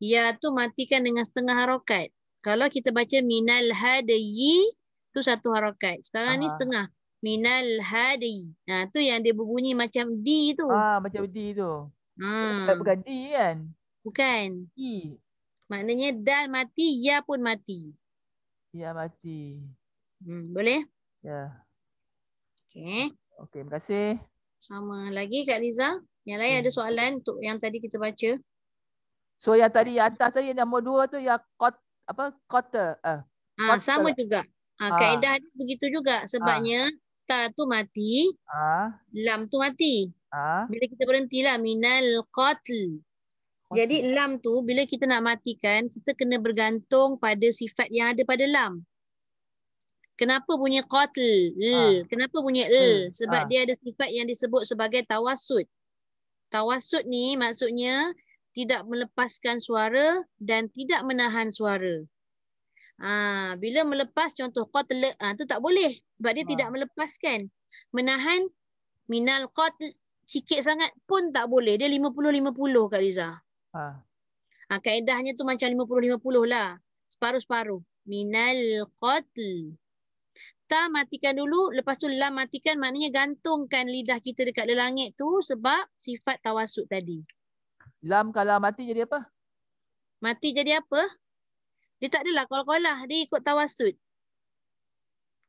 Ya tu matikan dengan setengah harokat. Kalau kita baca minal hadayi tu satu harokat. Sekarang Aha. ni setengah. Minal hadayi. Ha, tu yang dia berbunyi macam D tu. Ah, macam D tu. Hmm. Bukan D kan? Bukan. E. Maknanya dal mati, ya pun mati. Ya mati. Hmm, boleh? Ya. Okay. Okay, terima kasih. Sama. Lagi Kak Liza, yang lain hmm. ada soalan untuk yang tadi kita baca. So yang tadi yang atas tadi yang nombor dua tu yang kot, apa kota. Uh, ha, sama juga. Ha, ha. Kaedah dia begitu juga sebabnya ha. ta tu mati, ha. lam tu mati. Ha. Bila kita berhentilah minal qatl. Jadi lam tu bila kita nak matikan kita kena bergantung pada sifat yang ada pada lam kenapa bunyi qatl ha. kenapa bunyi l e? hmm. sebab ha. dia ada sifat yang disebut sebagai tawasud tawasud ni maksudnya tidak melepaskan suara dan tidak menahan suara ha. bila melepas contoh qatl ha, tu tak boleh sebab dia ha. tidak melepaskan menahan minal qatl sikit sangat pun tak boleh dia 50 50 kak liza ha Ha, kaedahnya tu macam 50-50 lah. Separuh-separuh. Minal qatl ta matikan dulu lepas tu lam matikan maknanya gantungkan lidah kita dekat lelangit tu sebab sifat tawasud tadi. Lam kalau mati jadi apa? Mati jadi apa? Dia tak adalah kol-kolah. Dia ikut tawasud.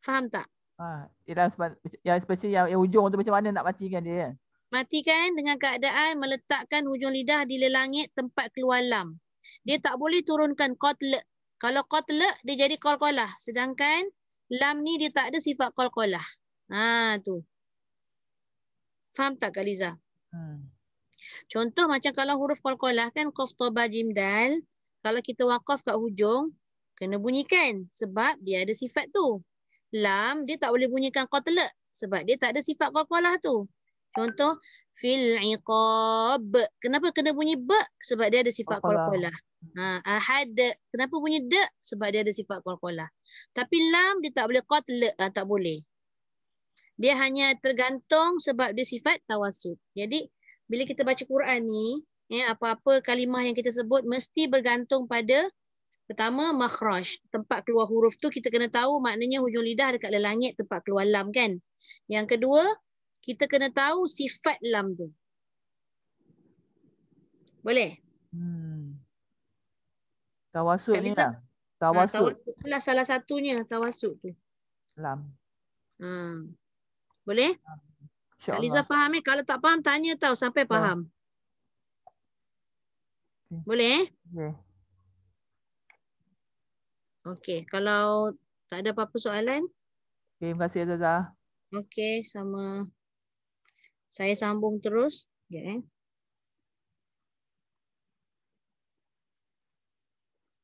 Faham tak? Ha, eh, yang especially yang, yang ujung tu macam mana nak matikan dia? Ya? Matikan dengan keadaan meletakkan hujung lidah di lelangit tempat keluar lam. Dia tak boleh turunkan kotlek. Kalau kotlek dia jadi kol-kolah. Sedangkan Lam ni dia tak ada sifat qalqalah. Ha tu. Faham tak Kak Liza? Hmm. Contoh macam kalau huruf qalqalah kan qaf ta ba kalau kita waqaf kat hujung kena bunyikan sebab dia ada sifat tu. Lam dia tak boleh bunyikan kotlek, sebab dia tak ada sifat qalqalah tu. Contoh fil iqab. Kenapa kena bunyi b? Sebab dia ada sifat qalqalah. Ha ahad. Kenapa bunyi d? Sebab dia ada sifat qalqalah. Tapi lam dia tak boleh qatl, ha, tak boleh. Dia hanya tergantung sebab dia sifat tawasud. Jadi bila kita baca Quran ni, ya apa-apa kalimah yang kita sebut mesti bergantung pada pertama makhraj tempat keluar huruf tu kita kena tahu maknanya hujung lidah dekat lelangit tempat keluar lam kan yang kedua kita kena tahu sifat lam tu. Boleh? Hmm. Tawasud ni lah. Ah, tawasud. Ha, lah salah satunya tawasud tu. Lam. Hmm. Boleh? Aliza Liza faham Eh? Kalau tak faham, tanya tau sampai ya. faham. Ya. Boleh? Eh? Okay. okay. Kalau tak ada apa-apa soalan. Okay, terima kasih Azazah. Okay, sama. Saya sambung terus. Okay. Ya.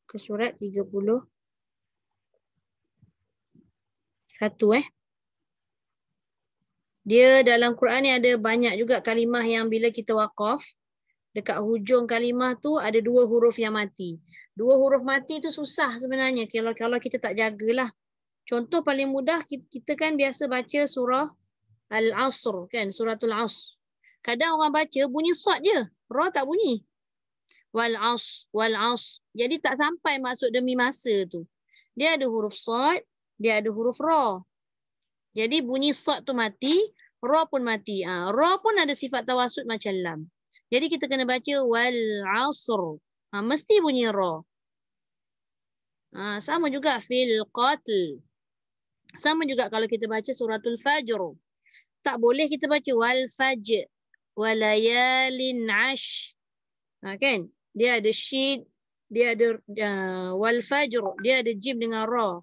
Ke surat 30. Satu eh. Dia dalam Quran ni ada banyak juga kalimah yang bila kita wakaf. Dekat hujung kalimah tu ada dua huruf yang mati. Dua huruf mati tu susah sebenarnya. Kalau kalau kita tak jagalah. Contoh paling mudah kita kan biasa baca surah Al-Asr kan suratul Asr. Kadang orang baca bunyi sad je, ra tak bunyi. Wal as wal as. Jadi tak sampai masuk demi masa tu. Dia ada huruf sad, dia ada huruf ra. Jadi bunyi sad tu mati, ra pun mati. Ha, ra pun ada sifat tawasud macam lam. Jadi kita kena baca wal asr. Ha, mesti bunyi ra. Ha, sama juga fil qatl. Sama juga kalau kita baca suratul fajr tak boleh kita baca wal fajr walayalin ash ha, kan dia ada syid dia ada uh, wal fajr dia ada jim dengan ra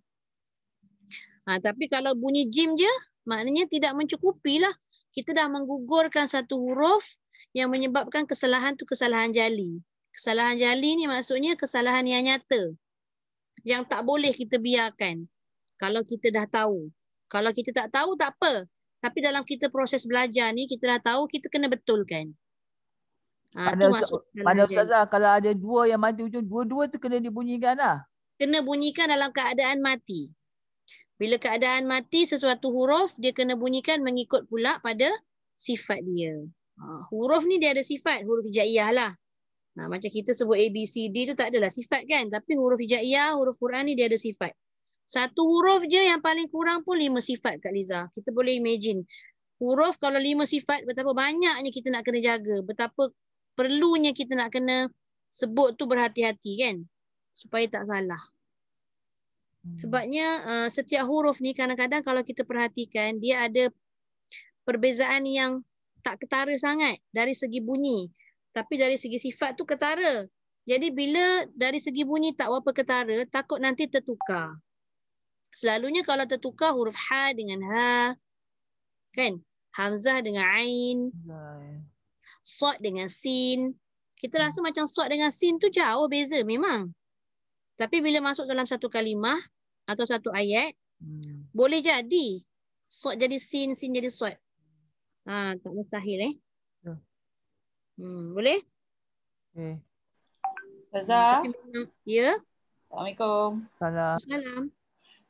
ha, tapi kalau bunyi jim je maknanya tidak mencukupi lah. kita dah menggugurkan satu huruf yang menyebabkan kesalahan tu kesalahan jali kesalahan jali ni maksudnya kesalahan yang nyata yang tak boleh kita biarkan kalau kita dah tahu kalau kita tak tahu tak apa tapi dalam kita proses belajar ni, kita dah tahu kita kena betulkan. Ha, Pada Ustazah, kalau ada dua yang mati hujung, dua-dua tu kena dibunyikan lah. Kena bunyikan dalam keadaan mati. Bila keadaan mati, sesuatu huruf, dia kena bunyikan mengikut pula pada sifat dia. Ha, huruf ni dia ada sifat, huruf hijaiyah lah. Ha, macam kita sebut A, B, C, D tu tak adalah sifat kan. Tapi huruf hijaiyah, huruf Quran ni dia ada sifat. Satu huruf je yang paling kurang pun lima sifat Kak Liza. Kita boleh imagine. Huruf kalau lima sifat betapa banyaknya kita nak kena jaga. Betapa perlunya kita nak kena sebut tu berhati-hati kan. Supaya tak salah. Hmm. Sebabnya uh, setiap huruf ni kadang-kadang kalau kita perhatikan dia ada perbezaan yang tak ketara sangat dari segi bunyi. Tapi dari segi sifat tu ketara. Jadi bila dari segi bunyi tak berapa ketara, takut nanti tertukar selalunya kalau tertukar huruf ha dengan ha kan hamzah dengan ain sad dengan sin kita rasa hmm. macam sad dengan sin tu jauh beza memang tapi bila masuk dalam satu kalimah atau satu ayat hmm. boleh jadi sad jadi sin sin jadi sad ha tak mustahil eh hmm boleh okey Ya. Assalamualaikum. Salam. Assalamualaikum.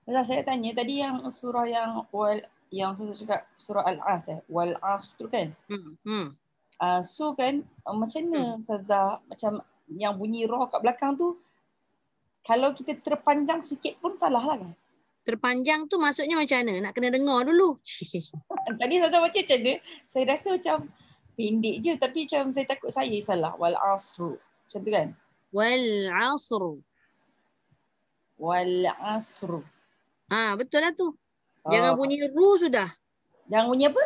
Pasal saya tanya tadi yang surah yang wal yang saya cakap surah al-as eh wal as tu kan. Hmm. hmm. Uh, so kan uh, macam mana hmm. Saza macam yang bunyi roh kat belakang tu kalau kita terpanjang sikit pun salah lah kan. Terpanjang tu maksudnya macam mana? Nak kena dengar dulu. tadi Saza macam macam mana? Saya rasa macam pendek je tapi macam saya takut saya salah wal asru. Macam tu kan? Wal asru. Wal asru. Ha, betul lah tu. Jangan oh. bunyi ru sudah. Jangan bunyi apa?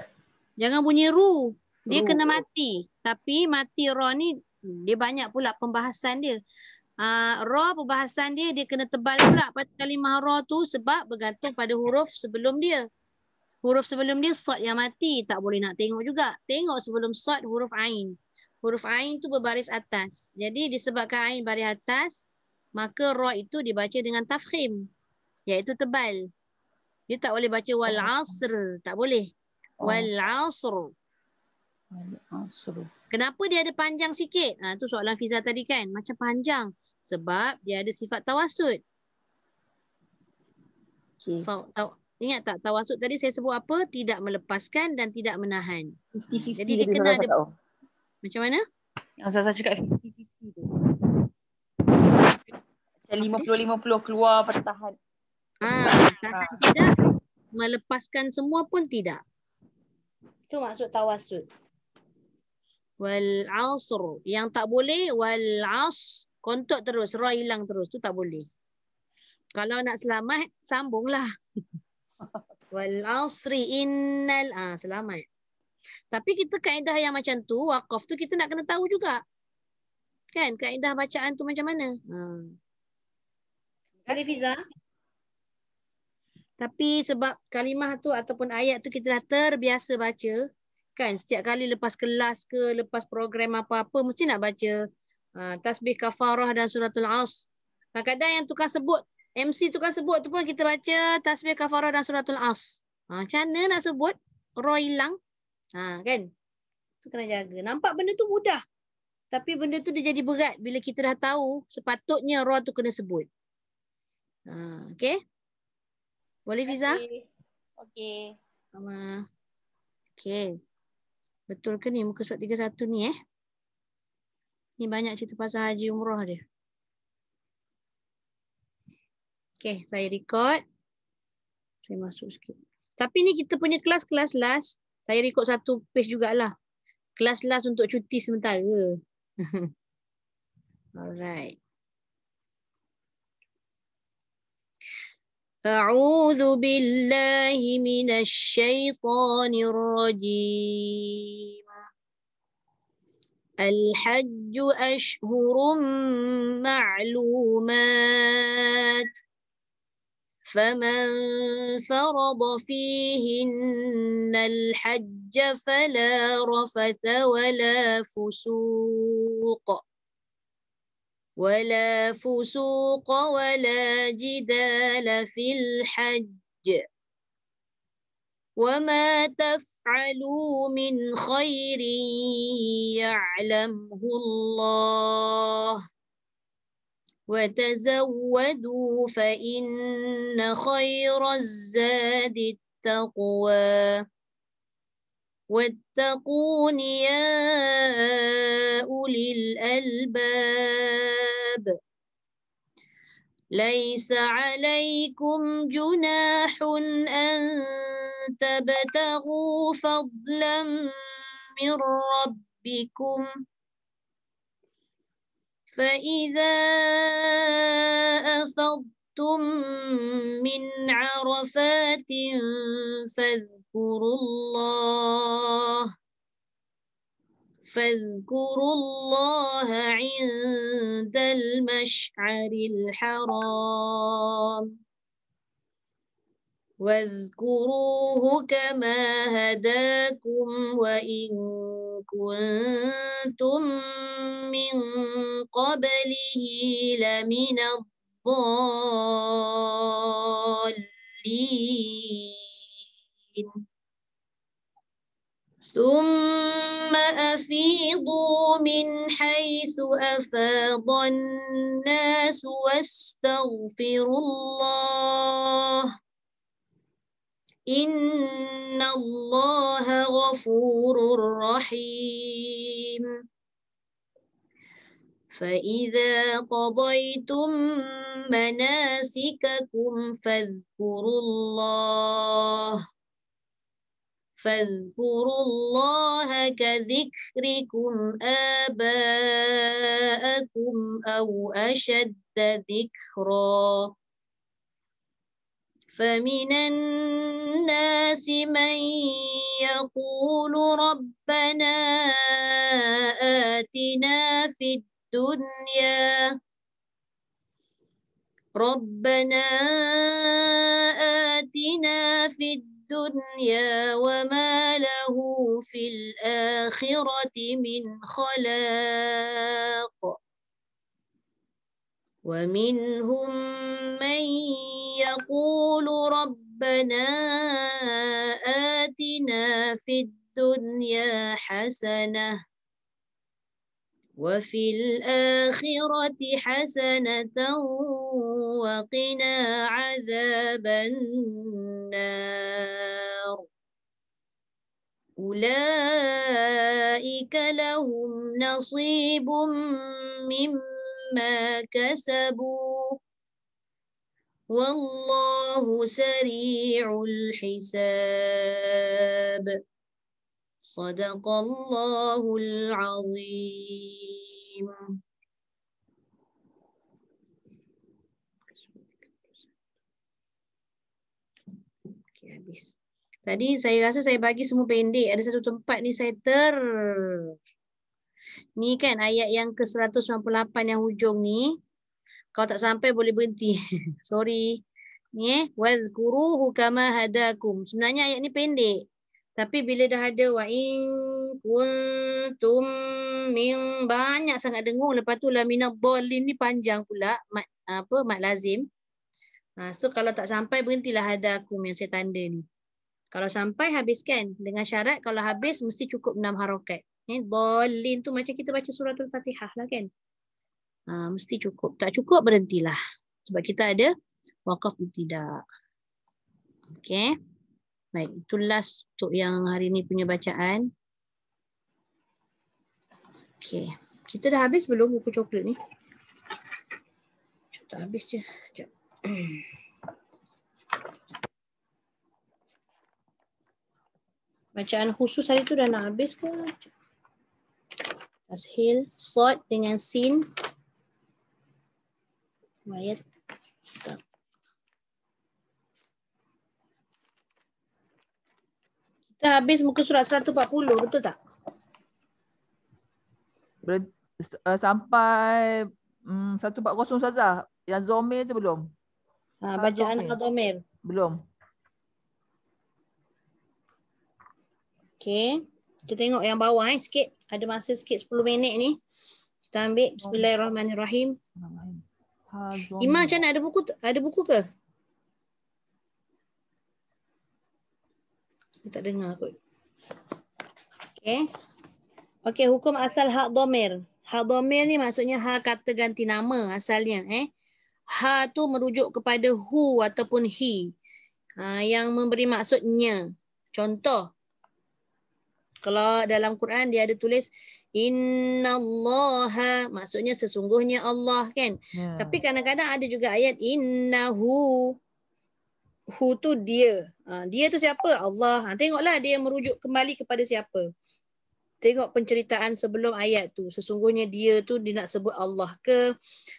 Jangan bunyi ru. Dia kena mati. Tapi mati ra ni dia banyak pula pembahasan dia. Uh, ha, ra pembahasan dia dia kena tebal pula pada kalimah ra tu sebab bergantung pada huruf sebelum dia. Huruf sebelum dia sod yang mati. Tak boleh nak tengok juga. Tengok sebelum sod huruf ain. Huruf ain tu berbaris atas. Jadi disebabkan ain baris atas maka ra itu dibaca dengan tafkhim iaitu tebal. Dia tak boleh baca wal asr, tak boleh. Oh. Wal asr. Kenapa dia ada panjang sikit? Ha, tu soalan Fiza tadi kan. Macam panjang. Sebab dia ada sifat tawasud. Okay. So, ingat tak tawasud tadi saya sebut apa? Tidak melepaskan dan tidak menahan. 50 Jadi dia kena ada. Tahu. Macam mana? Yang Zaza cakap 50-50 tu. Macam 50-50 keluar pertahan. Ah, tidak melepaskan semua pun tidak. Itu maksud tawasud. Wal asr yang tak boleh wal as kontok terus ra hilang terus tu tak boleh. Kalau nak selamat sambunglah. wal asri innal ah selamat. Tapi kita kaedah yang macam tu wakaf tu kita nak kena tahu juga. Kan kaedah bacaan tu macam mana? Ha. Ah. Alifiza, tapi sebab kalimah tu ataupun ayat tu kita dah terbiasa baca, kan? Setiap kali lepas kelas ke, lepas program apa-apa, mesti nak baca uh, tasbih kafarah dan suratul as. Kadang-kadang yang tukar sebut, MC tukar sebut tu pun kita baca tasbih kafarah dan suratul as. Ha, macam mana nak sebut? Roh hilang. Ha, kan? Tu kena jaga. Nampak benda tu mudah. Tapi benda tu dia jadi berat bila kita dah tahu sepatutnya roh tu kena sebut. Ha, okay? Boleh Fiza? Okey. Sama. Okey. Betul ke ni muka surat 31 ni eh? Ni banyak cerita pasal haji umrah dia. Okey, saya record. Saya masuk sikit. Tapi ni kita punya kelas-kelas last. Saya record satu page jugalah. Kelas last untuk cuti sementara. Alright. أعوذ بالله من الشيطان الرجيم الحج أشهر معلومات فمن فرض فيهن الحج فلا رفث ولا فسوق ولا فسوق ولا جدال في الحج وما تفعلوا من خير يعلمه الله وتزودوا فإن خير الزاد التقوى واتقون يا أولي الألباب الكتاب ليس عليكم جناح أن تبتغوا فضلا من ربكم فإذا أفضتم من عرفات فاذكروا الله فاذكروا الله عند المشعر الحرام واذكروه كما هداكم وإن كنتم من قبله لمن الضالين ثم أفيضوا من حيث أفاض الناس واستغفروا الله إن الله غفور رحيم فإذا قضيتم مناسككم فاذكروا الله فاذكروا الله كذكركم آباءكم أو أشد ذكرا فمن الناس من يقول ربنا آتنا في الدنيا ربنا آتنا في الدنيا الدنيا وما له في الآخرة من خلاق ومنهم من يقول ربنا آتنا في الدنيا حسنة وفي الآخرة حسنة وقنا عذاب النار أولئك لهم نصيب مما كسبوا والله سريع الحساب صدق الله العظيم habis. Tadi saya rasa saya bagi semua pendek. Ada satu tempat ni saya ter... Ni kan ayat yang ke-198 yang hujung ni. Kalau tak sampai boleh berhenti. Sorry. Ni eh. Wazkuruhu kama hadakum. Sebenarnya ayat ni pendek. Tapi bila dah ada wa in kuntum min banyak sangat dengung lepas tu la minad ni panjang pula mat apa mat lazim Ha, so kalau tak sampai berhentilah hadakum yang saya tanda ni. Kalau sampai habiskan dengan syarat kalau habis mesti cukup enam harokat. Ni eh, dolin tu macam kita baca surah Al-Fatihah lah kan. Ha, mesti cukup. Tak cukup berhentilah. Sebab kita ada wakaf tidak. Okay. Baik, itu last untuk yang hari ni punya bacaan. Okay. Kita dah habis belum buku coklat ni? Tak habis je. Sekejap. Bacaan khusus hari tu dah nak habis ke? Tashil, sod dengan sin. Wayat. Kita habis muka surat 140, betul tak? Ber, uh, sampai um, 140 saja. Yang zomir tu belum? bacaan okay. domir Belum. Okay. Kita tengok yang bawah eh, sikit. Ada masa sikit 10 minit ni. Kita ambil Bismillahirrahmanirrahim. Ha, Imam macam mana? Ada buku, ada buku ke? Kita tak dengar kot. Okay. Okay, hukum asal hak domir. Hak domir ni maksudnya hak kata ganti nama asalnya. Eh? ha tu merujuk kepada Hu ataupun he ha, yang memberi maksudnya. Contoh, kalau dalam Quran dia ada tulis Inna Allah Maksudnya sesungguhnya Allah kan yeah. Tapi kadang-kadang ada juga ayat Inna hu Hu tu dia ha, Dia tu siapa? Allah ha, Tengoklah dia merujuk kembali kepada siapa tengok penceritaan sebelum ayat tu sesungguhnya dia tu dia nak sebut Allah ke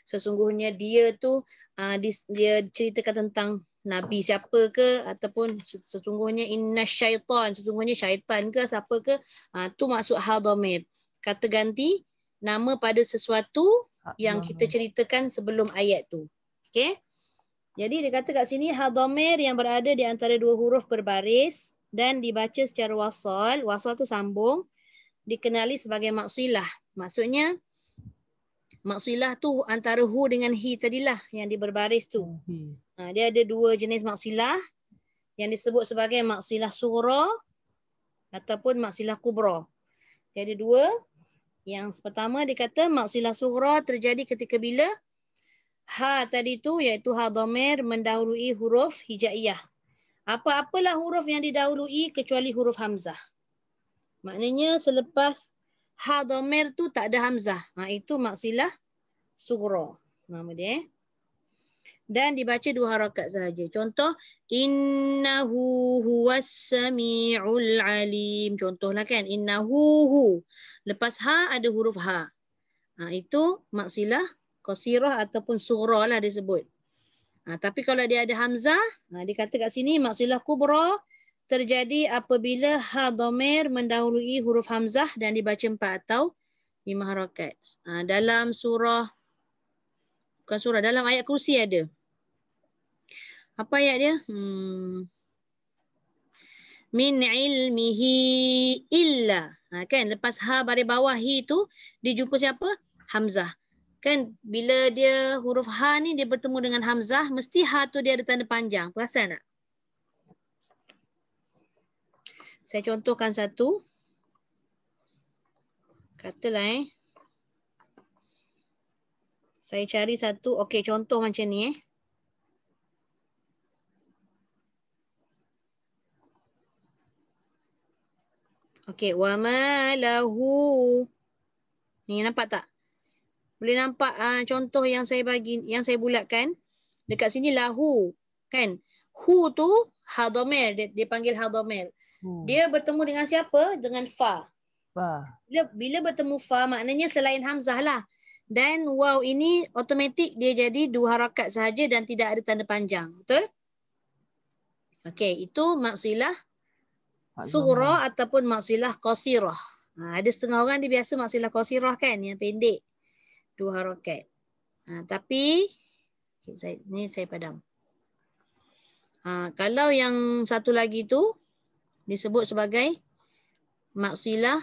sesungguhnya dia tu uh, dia ceritakan tentang nabi siapa ke ataupun sesungguhnya innasyaitan sesungguhnya syaitan ke siapa ke uh, tu maksud hadamir kata ganti nama pada sesuatu yang kita ceritakan sebelum ayat tu okey jadi dia kata kat sini hadamir yang berada di antara dua huruf berbaris dan dibaca secara wasal wasal tu sambung dikenali sebagai maksilah. Maksudnya maksilah tu antara hu dengan hi tadilah yang diberbaris tu. Ha, dia ada dua jenis maksilah yang disebut sebagai maksilah sughra ataupun maksilah kubra. Dia ada dua. Yang pertama dikata maksilah sughra terjadi ketika bila ha tadi tu iaitu ha domer mendahului huruf hijaiyah. Apa-apalah huruf yang didahului kecuali huruf hamzah. Maknanya selepas hadomir tu tak ada hamzah. Ha, itu maksilah sugro. Nama dia. Eh? Dan dibaca dua harakat sahaja. Contoh, innahu huwas sami'ul alim. Contohlah kan, innahu hu. Lepas ha ada huruf ha. ha itu maksilah kosirah ataupun sugro lah disebut. Ha, tapi kalau dia ada hamzah, ha, dia kata kat sini maksilah kubrah terjadi apabila ha domer mendahului huruf hamzah dan dibaca empat atau lima harokat. Ha, dalam surah, bukan surah, dalam ayat kursi ada. Apa ayat dia? Hmm. Min ilmihi illa. Ha, kan? Lepas ha bari bawah hi tu, dia siapa? Hamzah. Kan bila dia huruf ha ni dia bertemu dengan hamzah, mesti ha tu dia ada tanda panjang. Perasan tak? Saya contohkan satu. Katalah eh. Saya cari satu. Okey, contoh macam ni eh. Okey, wa lahu. Ni nampak tak? Boleh nampak uh, contoh yang saya bagi, yang saya bulatkan. Dekat sini lahu. Kan? Hu tu hadomel. Dia, dia panggil hadomel. Hmm. Dia bertemu dengan siapa? Dengan fa. Fa. Bila, bila bertemu fa maknanya selain hamzah lah. Dan wow ini otomatik dia jadi dua harakat sahaja dan tidak ada tanda panjang. Betul? Okey, itu maksilah sughra ataupun maksilah qasirah. Ha, ada setengah orang dia biasa maksilah qasirah kan yang pendek. Dua harakat. Ha, tapi okay, saya, ni saya padam. Ha, kalau yang satu lagi tu disebut sebagai maksilah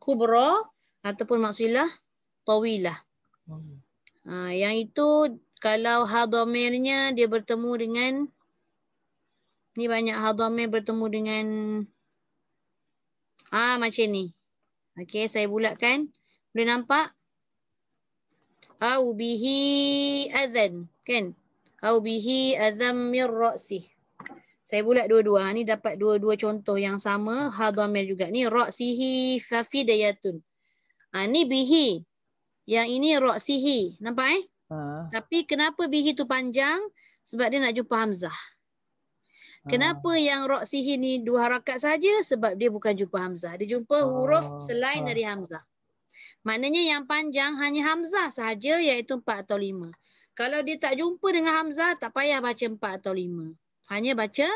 kubro ataupun maksilah tawilah. Ha, yang itu kalau hadamirnya dia bertemu dengan ni banyak hadamir bertemu dengan ha macam ni. Okey saya bulatkan. Boleh nampak? Aubihi azan kan? Aubihi bihi azam mir ra'sih. Saya pula dua-dua. Ni dapat dua-dua contoh yang sama. Hadamil juga. Ni roksihi fafidayatun. Ha, ni bihi. Yang ini roksihi. Nampak eh? Ha. Tapi kenapa bihi tu panjang? Sebab dia nak jumpa Hamzah. Ha. Kenapa yang roksihi ni dua harakat saja? Sebab dia bukan jumpa Hamzah. Dia jumpa ha. huruf selain ha. dari Hamzah. Maknanya yang panjang hanya Hamzah sahaja iaitu empat atau lima. Kalau dia tak jumpa dengan Hamzah, tak payah baca empat atau lima hanya baca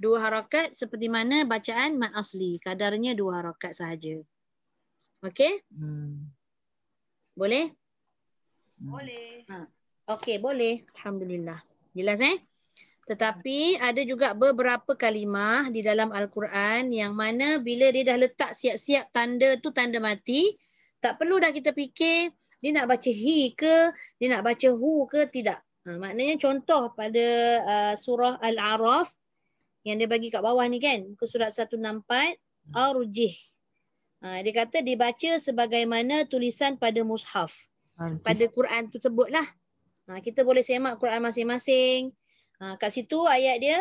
dua harakat seperti mana bacaan mat asli. Kadarnya dua harakat sahaja. Okey? Hmm. Boleh? Hmm. Boleh. Ha. Okey, boleh. Alhamdulillah. Jelas eh? Tetapi hmm. ada juga beberapa kalimah di dalam Al-Quran yang mana bila dia dah letak siap-siap tanda tu tanda mati, tak perlu dah kita fikir dia nak baca hi ke, dia nak baca hu ke, tidak. Ha, maknanya contoh pada uh, surah Al-Araf yang dia bagi kat bawah ni kan. ke surat 164. Hmm. Arujih. Ha, dia kata dibaca sebagaimana tulisan pada mushaf. Ha, pada Quran tu sebutlah. Ha, kita boleh semak Quran masing-masing. Ha, kat situ ayat dia.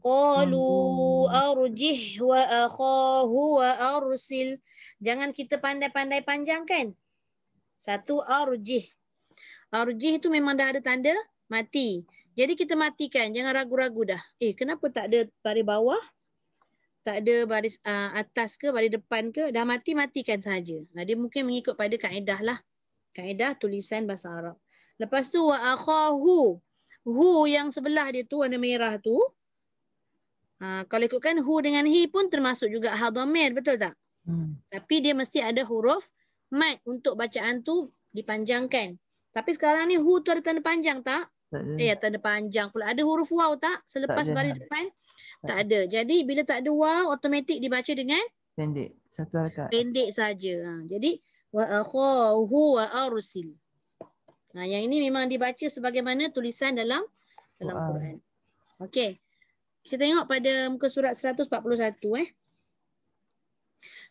Qalu arujih wa akhahu wa arsil. Jangan kita pandai-pandai panjang kan. Satu arujih arjih tu memang dah ada tanda mati. Jadi kita matikan, jangan ragu-ragu dah. Eh, kenapa tak ada baris bawah? Tak ada baris uh, atas ke, baris depan ke? Dah mati, matikan saja. Nah, dia mungkin mengikut pada kaedah lah. Kaedah tulisan bahasa Arab. Lepas tu, wa akhahu. Hu yang sebelah dia tu, warna merah tu. Ha, kalau ikutkan hu dengan hi pun termasuk juga hadamir, betul tak? Hmm. Tapi dia mesti ada huruf mat untuk bacaan tu dipanjangkan. Tapi sekarang ni hu tu ada tanda panjang tak? tak ya, eh, tanda panjang pula. Ada huruf waw tak? Selepas tak baris depan? Tak ada. Jadi bila tak ada waw, otomatik dibaca dengan? Pendek. Satu harga. Pendek saja. Ha, jadi, wa'akhohu wa'arusil. Nah, ha, yang ini memang dibaca sebagaimana tulisan dalam dalam Quran. Quran. Okey. Kita tengok pada muka surat 141 eh.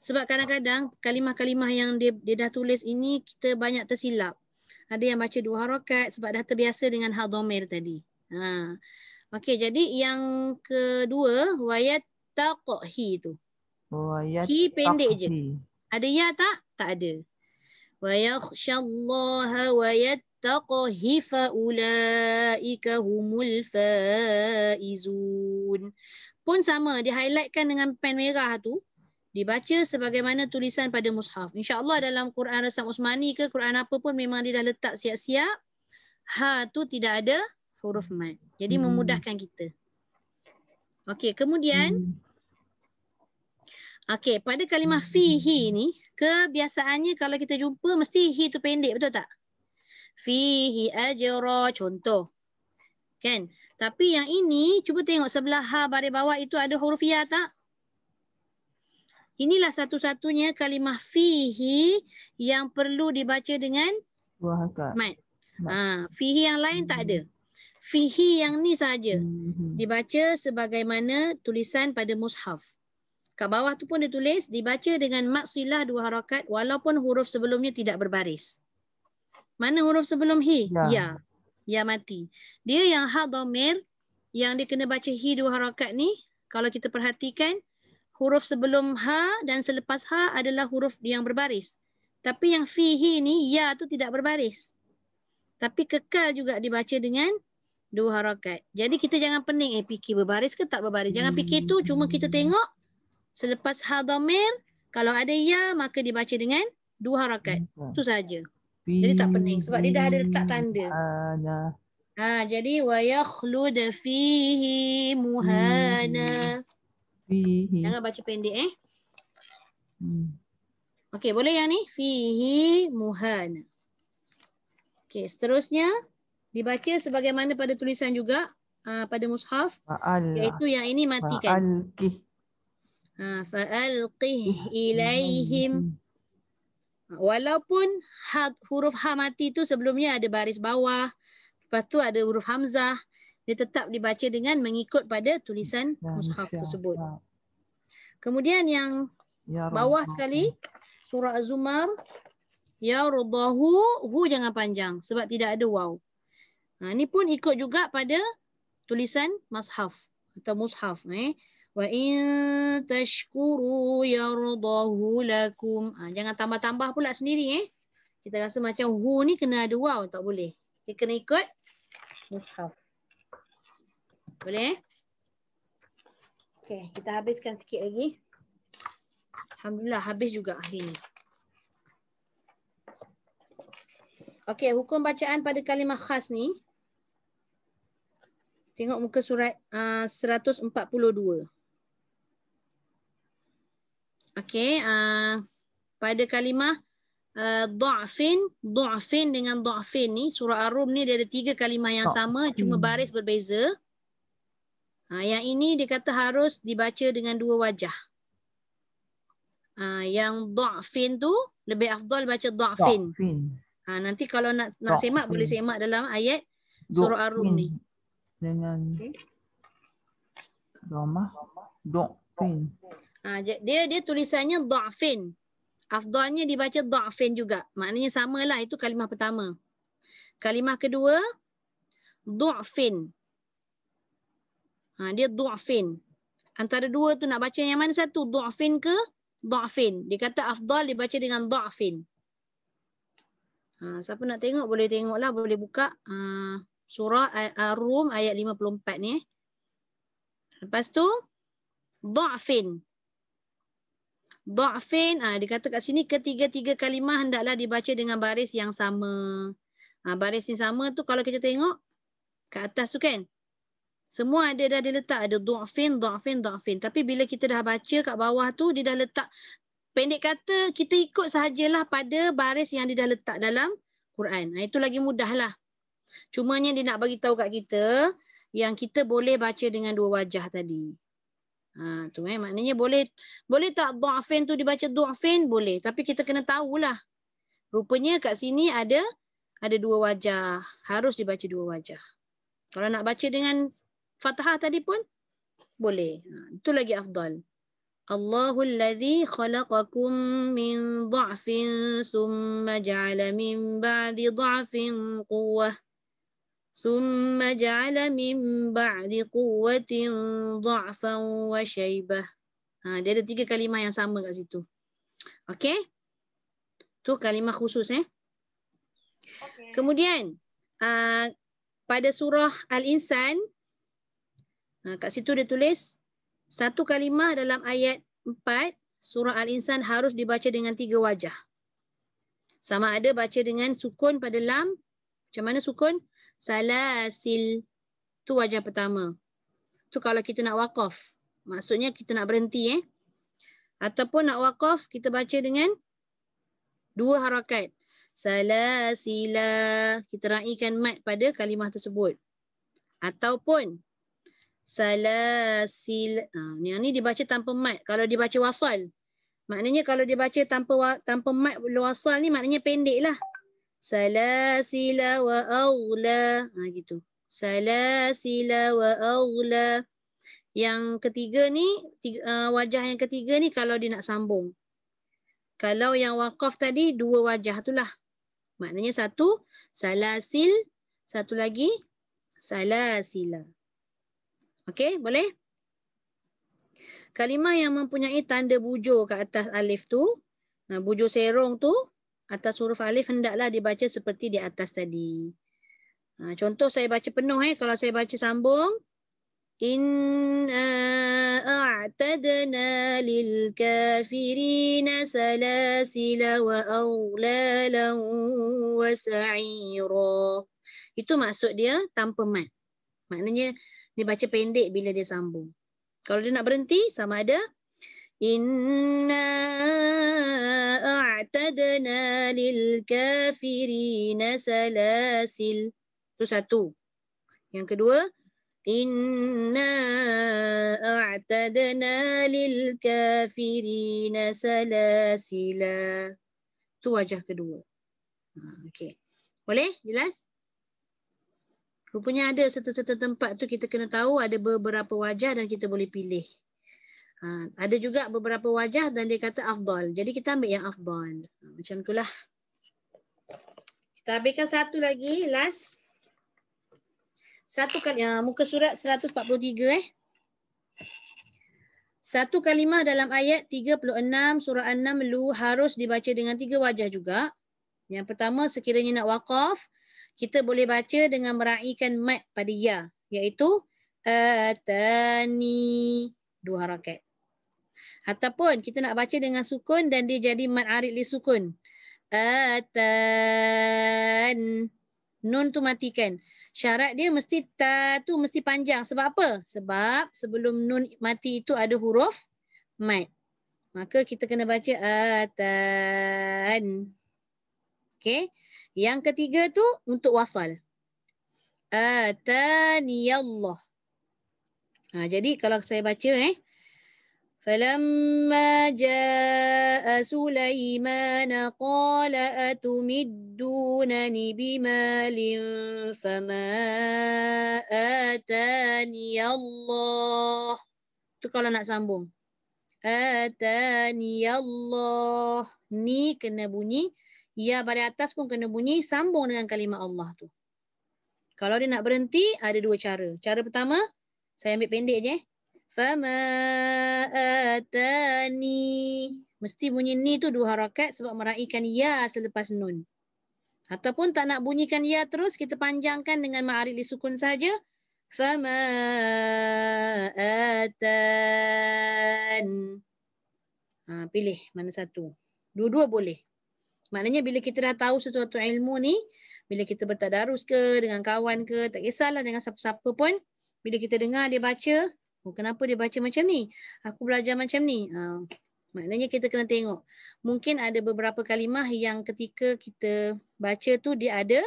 Sebab kadang-kadang kalimah-kalimah yang dia, dia dah tulis ini kita banyak tersilap ada yang baca dua harokat sebab dah terbiasa dengan hal domir tadi. Ha. Okey, jadi yang kedua, wayat taqohi tu. Wayat Hi pendek je. Ada ya tak? Tak ada. Wayat, Wayakhshallaha wayat taqohi faulaika kahumul faizun. Pun sama, dia highlightkan dengan pen merah tu dibaca sebagaimana tulisan pada mushaf. InsyaAllah dalam Quran Rasam Usmani ke Quran apa pun memang dia dah letak siap-siap. Ha tu tidak ada huruf mat. Jadi hmm. memudahkan kita. Okey, kemudian hmm. Okey, pada kalimah fihi ni kebiasaannya kalau kita jumpa mesti hi tu pendek betul tak? Fihi ajra contoh. Kan? Tapi yang ini cuba tengok sebelah ha bari bawah itu ada huruf ya tak? Inilah satu-satunya kalimah fihi yang perlu dibaca dengan dua harakat. Mat. Ha, fihi yang lain tak ada. Hmm. Fihi yang ni saja hmm. dibaca sebagaimana tulisan pada mushaf. Kat bawah tu pun ditulis dibaca dengan mat silah dua harakat walaupun huruf sebelumnya tidak berbaris. Mana huruf sebelum hi? Ya. Ya, ya mati. Dia yang ha dhamir yang dia kena baca hi dua harakat ni kalau kita perhatikan huruf sebelum ha dan selepas ha adalah huruf yang berbaris. Tapi yang fihi ni ya tu tidak berbaris. Tapi kekal juga dibaca dengan dua harakat. Jadi kita jangan pening eh fikir berbaris ke tak berbaris. Jangan fikir tu cuma kita tengok selepas ha dhamir kalau ada ya maka dibaca dengan dua harakat. Tu saja. Jadi tak pening sebab dia dah ada letak tanda. Ha jadi wa yakhlud fihi muhana. Hmm. Fihi. Jangan baca pendek eh. Hmm. Okey, boleh yang ni? Fihi muhan, Okey, seterusnya dibaca sebagaimana pada tulisan juga uh, pada mushaf. Iaitu yang ini matikan. Alqi. Ha, fa ilaihim. Hmm. Walaupun huruf ha mati tu sebelumnya ada baris bawah, lepas tu ada huruf hamzah dia tetap dibaca dengan mengikut pada tulisan mushaf tersebut. Ya. Kemudian yang ya bawah sekali surah Az-Zumar ya radahu hu jangan panjang sebab tidak ada waw. Ha ni pun ikut juga pada tulisan mushaf atau mushaf eh wa in tashkuru yardahu lakum ha, jangan tambah-tambah pula sendiri eh kita rasa macam hu ni kena ada waw tak boleh dia kena ikut mushaf boleh? okay kita habiskan sikit lagi. Alhamdulillah, habis juga hari ni okay hukum bacaan pada kalimah khas ni. Tengok muka surat uh, 142. Okey, uh, pada kalimah uh, da'fin, da'fin dengan da'fin ni, surah arum ni dia ada tiga kalimah yang sama, cuma hmm. baris berbeza. Ha, yang ini dia kata harus dibaca dengan dua wajah. Ha, yang do'fin tu lebih afdal baca do'fin. Ha, nanti kalau nak, nak semak boleh semak dalam ayat surah Ar-Rum ni. Dengan okay. Do'fin. Ha, dia dia tulisannya do'fin. Afdalnya dibaca do'fin juga. Maknanya samalah itu kalimah pertama. Kalimah kedua do'fin. Ha, dia du'afin. Antara dua tu nak baca yang mana satu? Du'afin ke du'afin? Dia kata afdal dibaca dengan du'afin. Ha, siapa nak tengok boleh tengok lah, Boleh buka ha, surah Ar-Rum ayat 54 ni. Eh. Lepas tu du'afin. Du'afin ha, dia kata kat sini ketiga-tiga kalimah hendaklah dibaca dengan baris yang sama. Ha, baris yang sama tu kalau kita tengok kat atas tu kan semua ada dah diletak ada du'fin, du'fin, du'fin. Tapi bila kita dah baca kat bawah tu dia dah letak pendek kata kita ikut sahajalah pada baris yang dia dah letak dalam Quran. Nah, itu lagi mudahlah. Cumanya dia nak bagi tahu kat kita yang kita boleh baca dengan dua wajah tadi. Ha, tu eh. maknanya boleh boleh tak du'afin tu dibaca du'afin? Boleh. Tapi kita kena tahulah. Rupanya kat sini ada ada dua wajah. Harus dibaca dua wajah. Kalau nak baca dengan Fathah tadi pun boleh. Ha, itu lagi afdal. Allahu alladhi khalaqakum min dha'fin summa ja'ala min ba'di dha'fin quwwah summa ja'ala min ba'di quwwatin dha'fan wa shaybah. Ha, dia ada tiga kalimah yang sama kat situ. Okey? Tu kalimah khusus eh. Okay. Kemudian uh, pada surah Al-Insan Ha, kat situ dia tulis satu kalimah dalam ayat 4 surah Al-Insan harus dibaca dengan tiga wajah. Sama ada baca dengan sukun pada lam. Macam mana sukun? Salasil. tu wajah pertama. tu kalau kita nak wakaf. Maksudnya kita nak berhenti. eh Ataupun nak wakaf, kita baca dengan dua harakat. Salasila. Kita raikan mat pada kalimah tersebut. Ataupun salasil. Ha, yang ni dibaca tanpa mat. Kalau dibaca wasal. Maknanya kalau dibaca tanpa tanpa mat wasal ni maknanya pendek lah. Salasil wa aula, ah gitu. Salasil wa aula. Yang ketiga ni, tiga, uh, wajah yang ketiga ni kalau dia nak sambung. Kalau yang wakaf tadi, dua wajah tu lah. Maknanya satu, salasil. Satu lagi, salasila. Okey, boleh? Kalimah yang mempunyai tanda bujur ke atas alif tu, nah bujur serong tu atas huruf alif hendaklah dibaca seperti di atas tadi. contoh saya baca penuh eh kalau saya baca sambung Inna a'tadna lil kafirina salasila wa awlala wa sa'ira. Itu maksud dia tanpa mat. Maknanya dia baca pendek bila dia sambung. Kalau dia nak berhenti, sama ada. Inna a'tadna lil kafirina salasil. tu satu. Yang kedua. Inna a'tadna lil kafirina salasila. tu wajah kedua. Ha, okay, Boleh? Jelas? Rupanya ada serta-serta tempat tu kita kena tahu ada beberapa wajah dan kita boleh pilih. Ha, ada juga beberapa wajah dan dia kata afdal. Jadi kita ambil yang afdal. Ha, macam itulah. Kita ambilkan satu lagi. Last. Satu kali, uh, muka surat 143 eh. Satu kalimah dalam ayat 36 surah 6 lu harus dibaca dengan tiga wajah juga. Yang pertama sekiranya nak waqaf, kita boleh baca dengan meraihkan mat pada ya iaitu atani eh, dua rakaat. Ataupun kita nak baca dengan sukun dan dia jadi mat arid li sukun. Atan. Eh, nun tu matikan. Syarat dia mesti ta tu mesti panjang. Sebab apa? Sebab sebelum nun mati itu ada huruf mat. Maka kita kena baca atan. Eh, Okay. Yang ketiga tu untuk wasal. Ataniyallah. Ha, jadi kalau saya baca eh. Falamma jaa Sulaiman qala atumiddunani bimalin fama ataniyallah. Tu kalau nak sambung. Ataniyallah. Ni kena bunyi ya pada atas pun kena bunyi sambung dengan kalimah Allah tu. Kalau dia nak berhenti, ada dua cara. Cara pertama, saya ambil pendek je. Eh. Fama atani. Mesti bunyi ni tu dua harakat sebab meraihkan ya selepas nun. Ataupun tak nak bunyikan ya terus, kita panjangkan dengan ma'arif li sukun saja. Fama atan. Ha, pilih mana satu. Dua-dua boleh. Maknanya bila kita dah tahu sesuatu ilmu ni, bila kita bertadarus ke dengan kawan ke, tak kisahlah dengan siapa-siapa pun, bila kita dengar dia baca, oh, kenapa dia baca macam ni? Aku belajar macam ni. Ha. Maknanya kita kena tengok. Mungkin ada beberapa kalimah yang ketika kita baca tu dia ada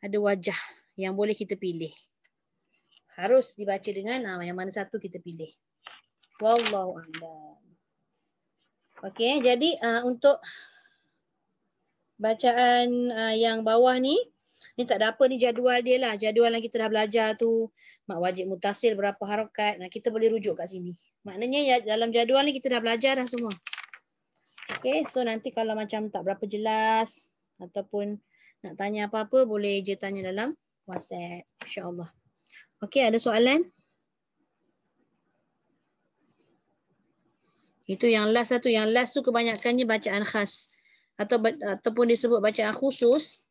ada wajah yang boleh kita pilih. Harus dibaca dengan ha, yang mana satu kita pilih. Wallahu a'lam. Okey, jadi uh, untuk bacaan uh, yang bawah ni ni tak ada apa ni jadual dia lah jadual yang kita dah belajar tu mak wajib mutasil berapa harokat nah kita boleh rujuk kat sini maknanya ya dalam jadual ni kita dah belajar dah semua okey so nanti kalau macam tak berapa jelas ataupun nak tanya apa-apa boleh je tanya dalam WhatsApp insyaallah okey ada soalan itu yang last satu yang last tu kebanyakannya bacaan khas atau ataupun disebut bacaan khusus.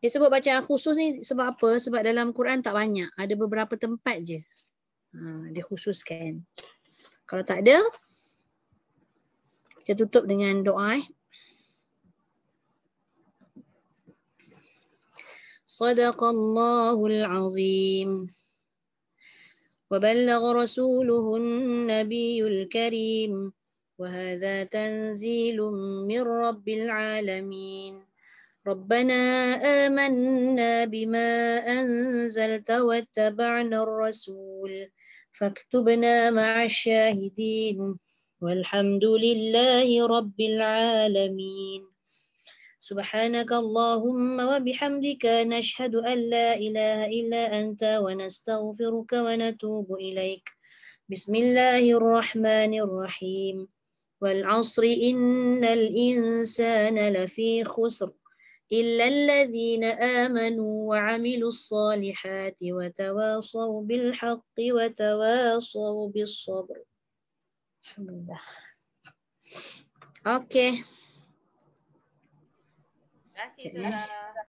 Disebut bacaan khusus ni sebab apa? Sebab dalam Quran tak banyak. Ada beberapa tempat je. Ha, dia khususkan. Kalau tak ada, kita tutup dengan doa. Eh. صدق الله العظيم وبلغ رسوله النبي الكريم وهذا تنزيل من رب العالمين ربنا آمنا بما أنزلت واتبعنا الرسول فاكتبنا مع الشاهدين والحمد لله رب العالمين سبحانك اللهم وبحمدك نشهد أن لا إله إلا أنت ونستغفرك ونتوب إليك بسم الله الرحمن الرحيم والعصر إن الإنسان لفي خسر إلا الذين آمنوا وعملوا الصالحات وتواصوا بالحق وتواصوا بالصبر الحمد لله أوكي Okay. Terima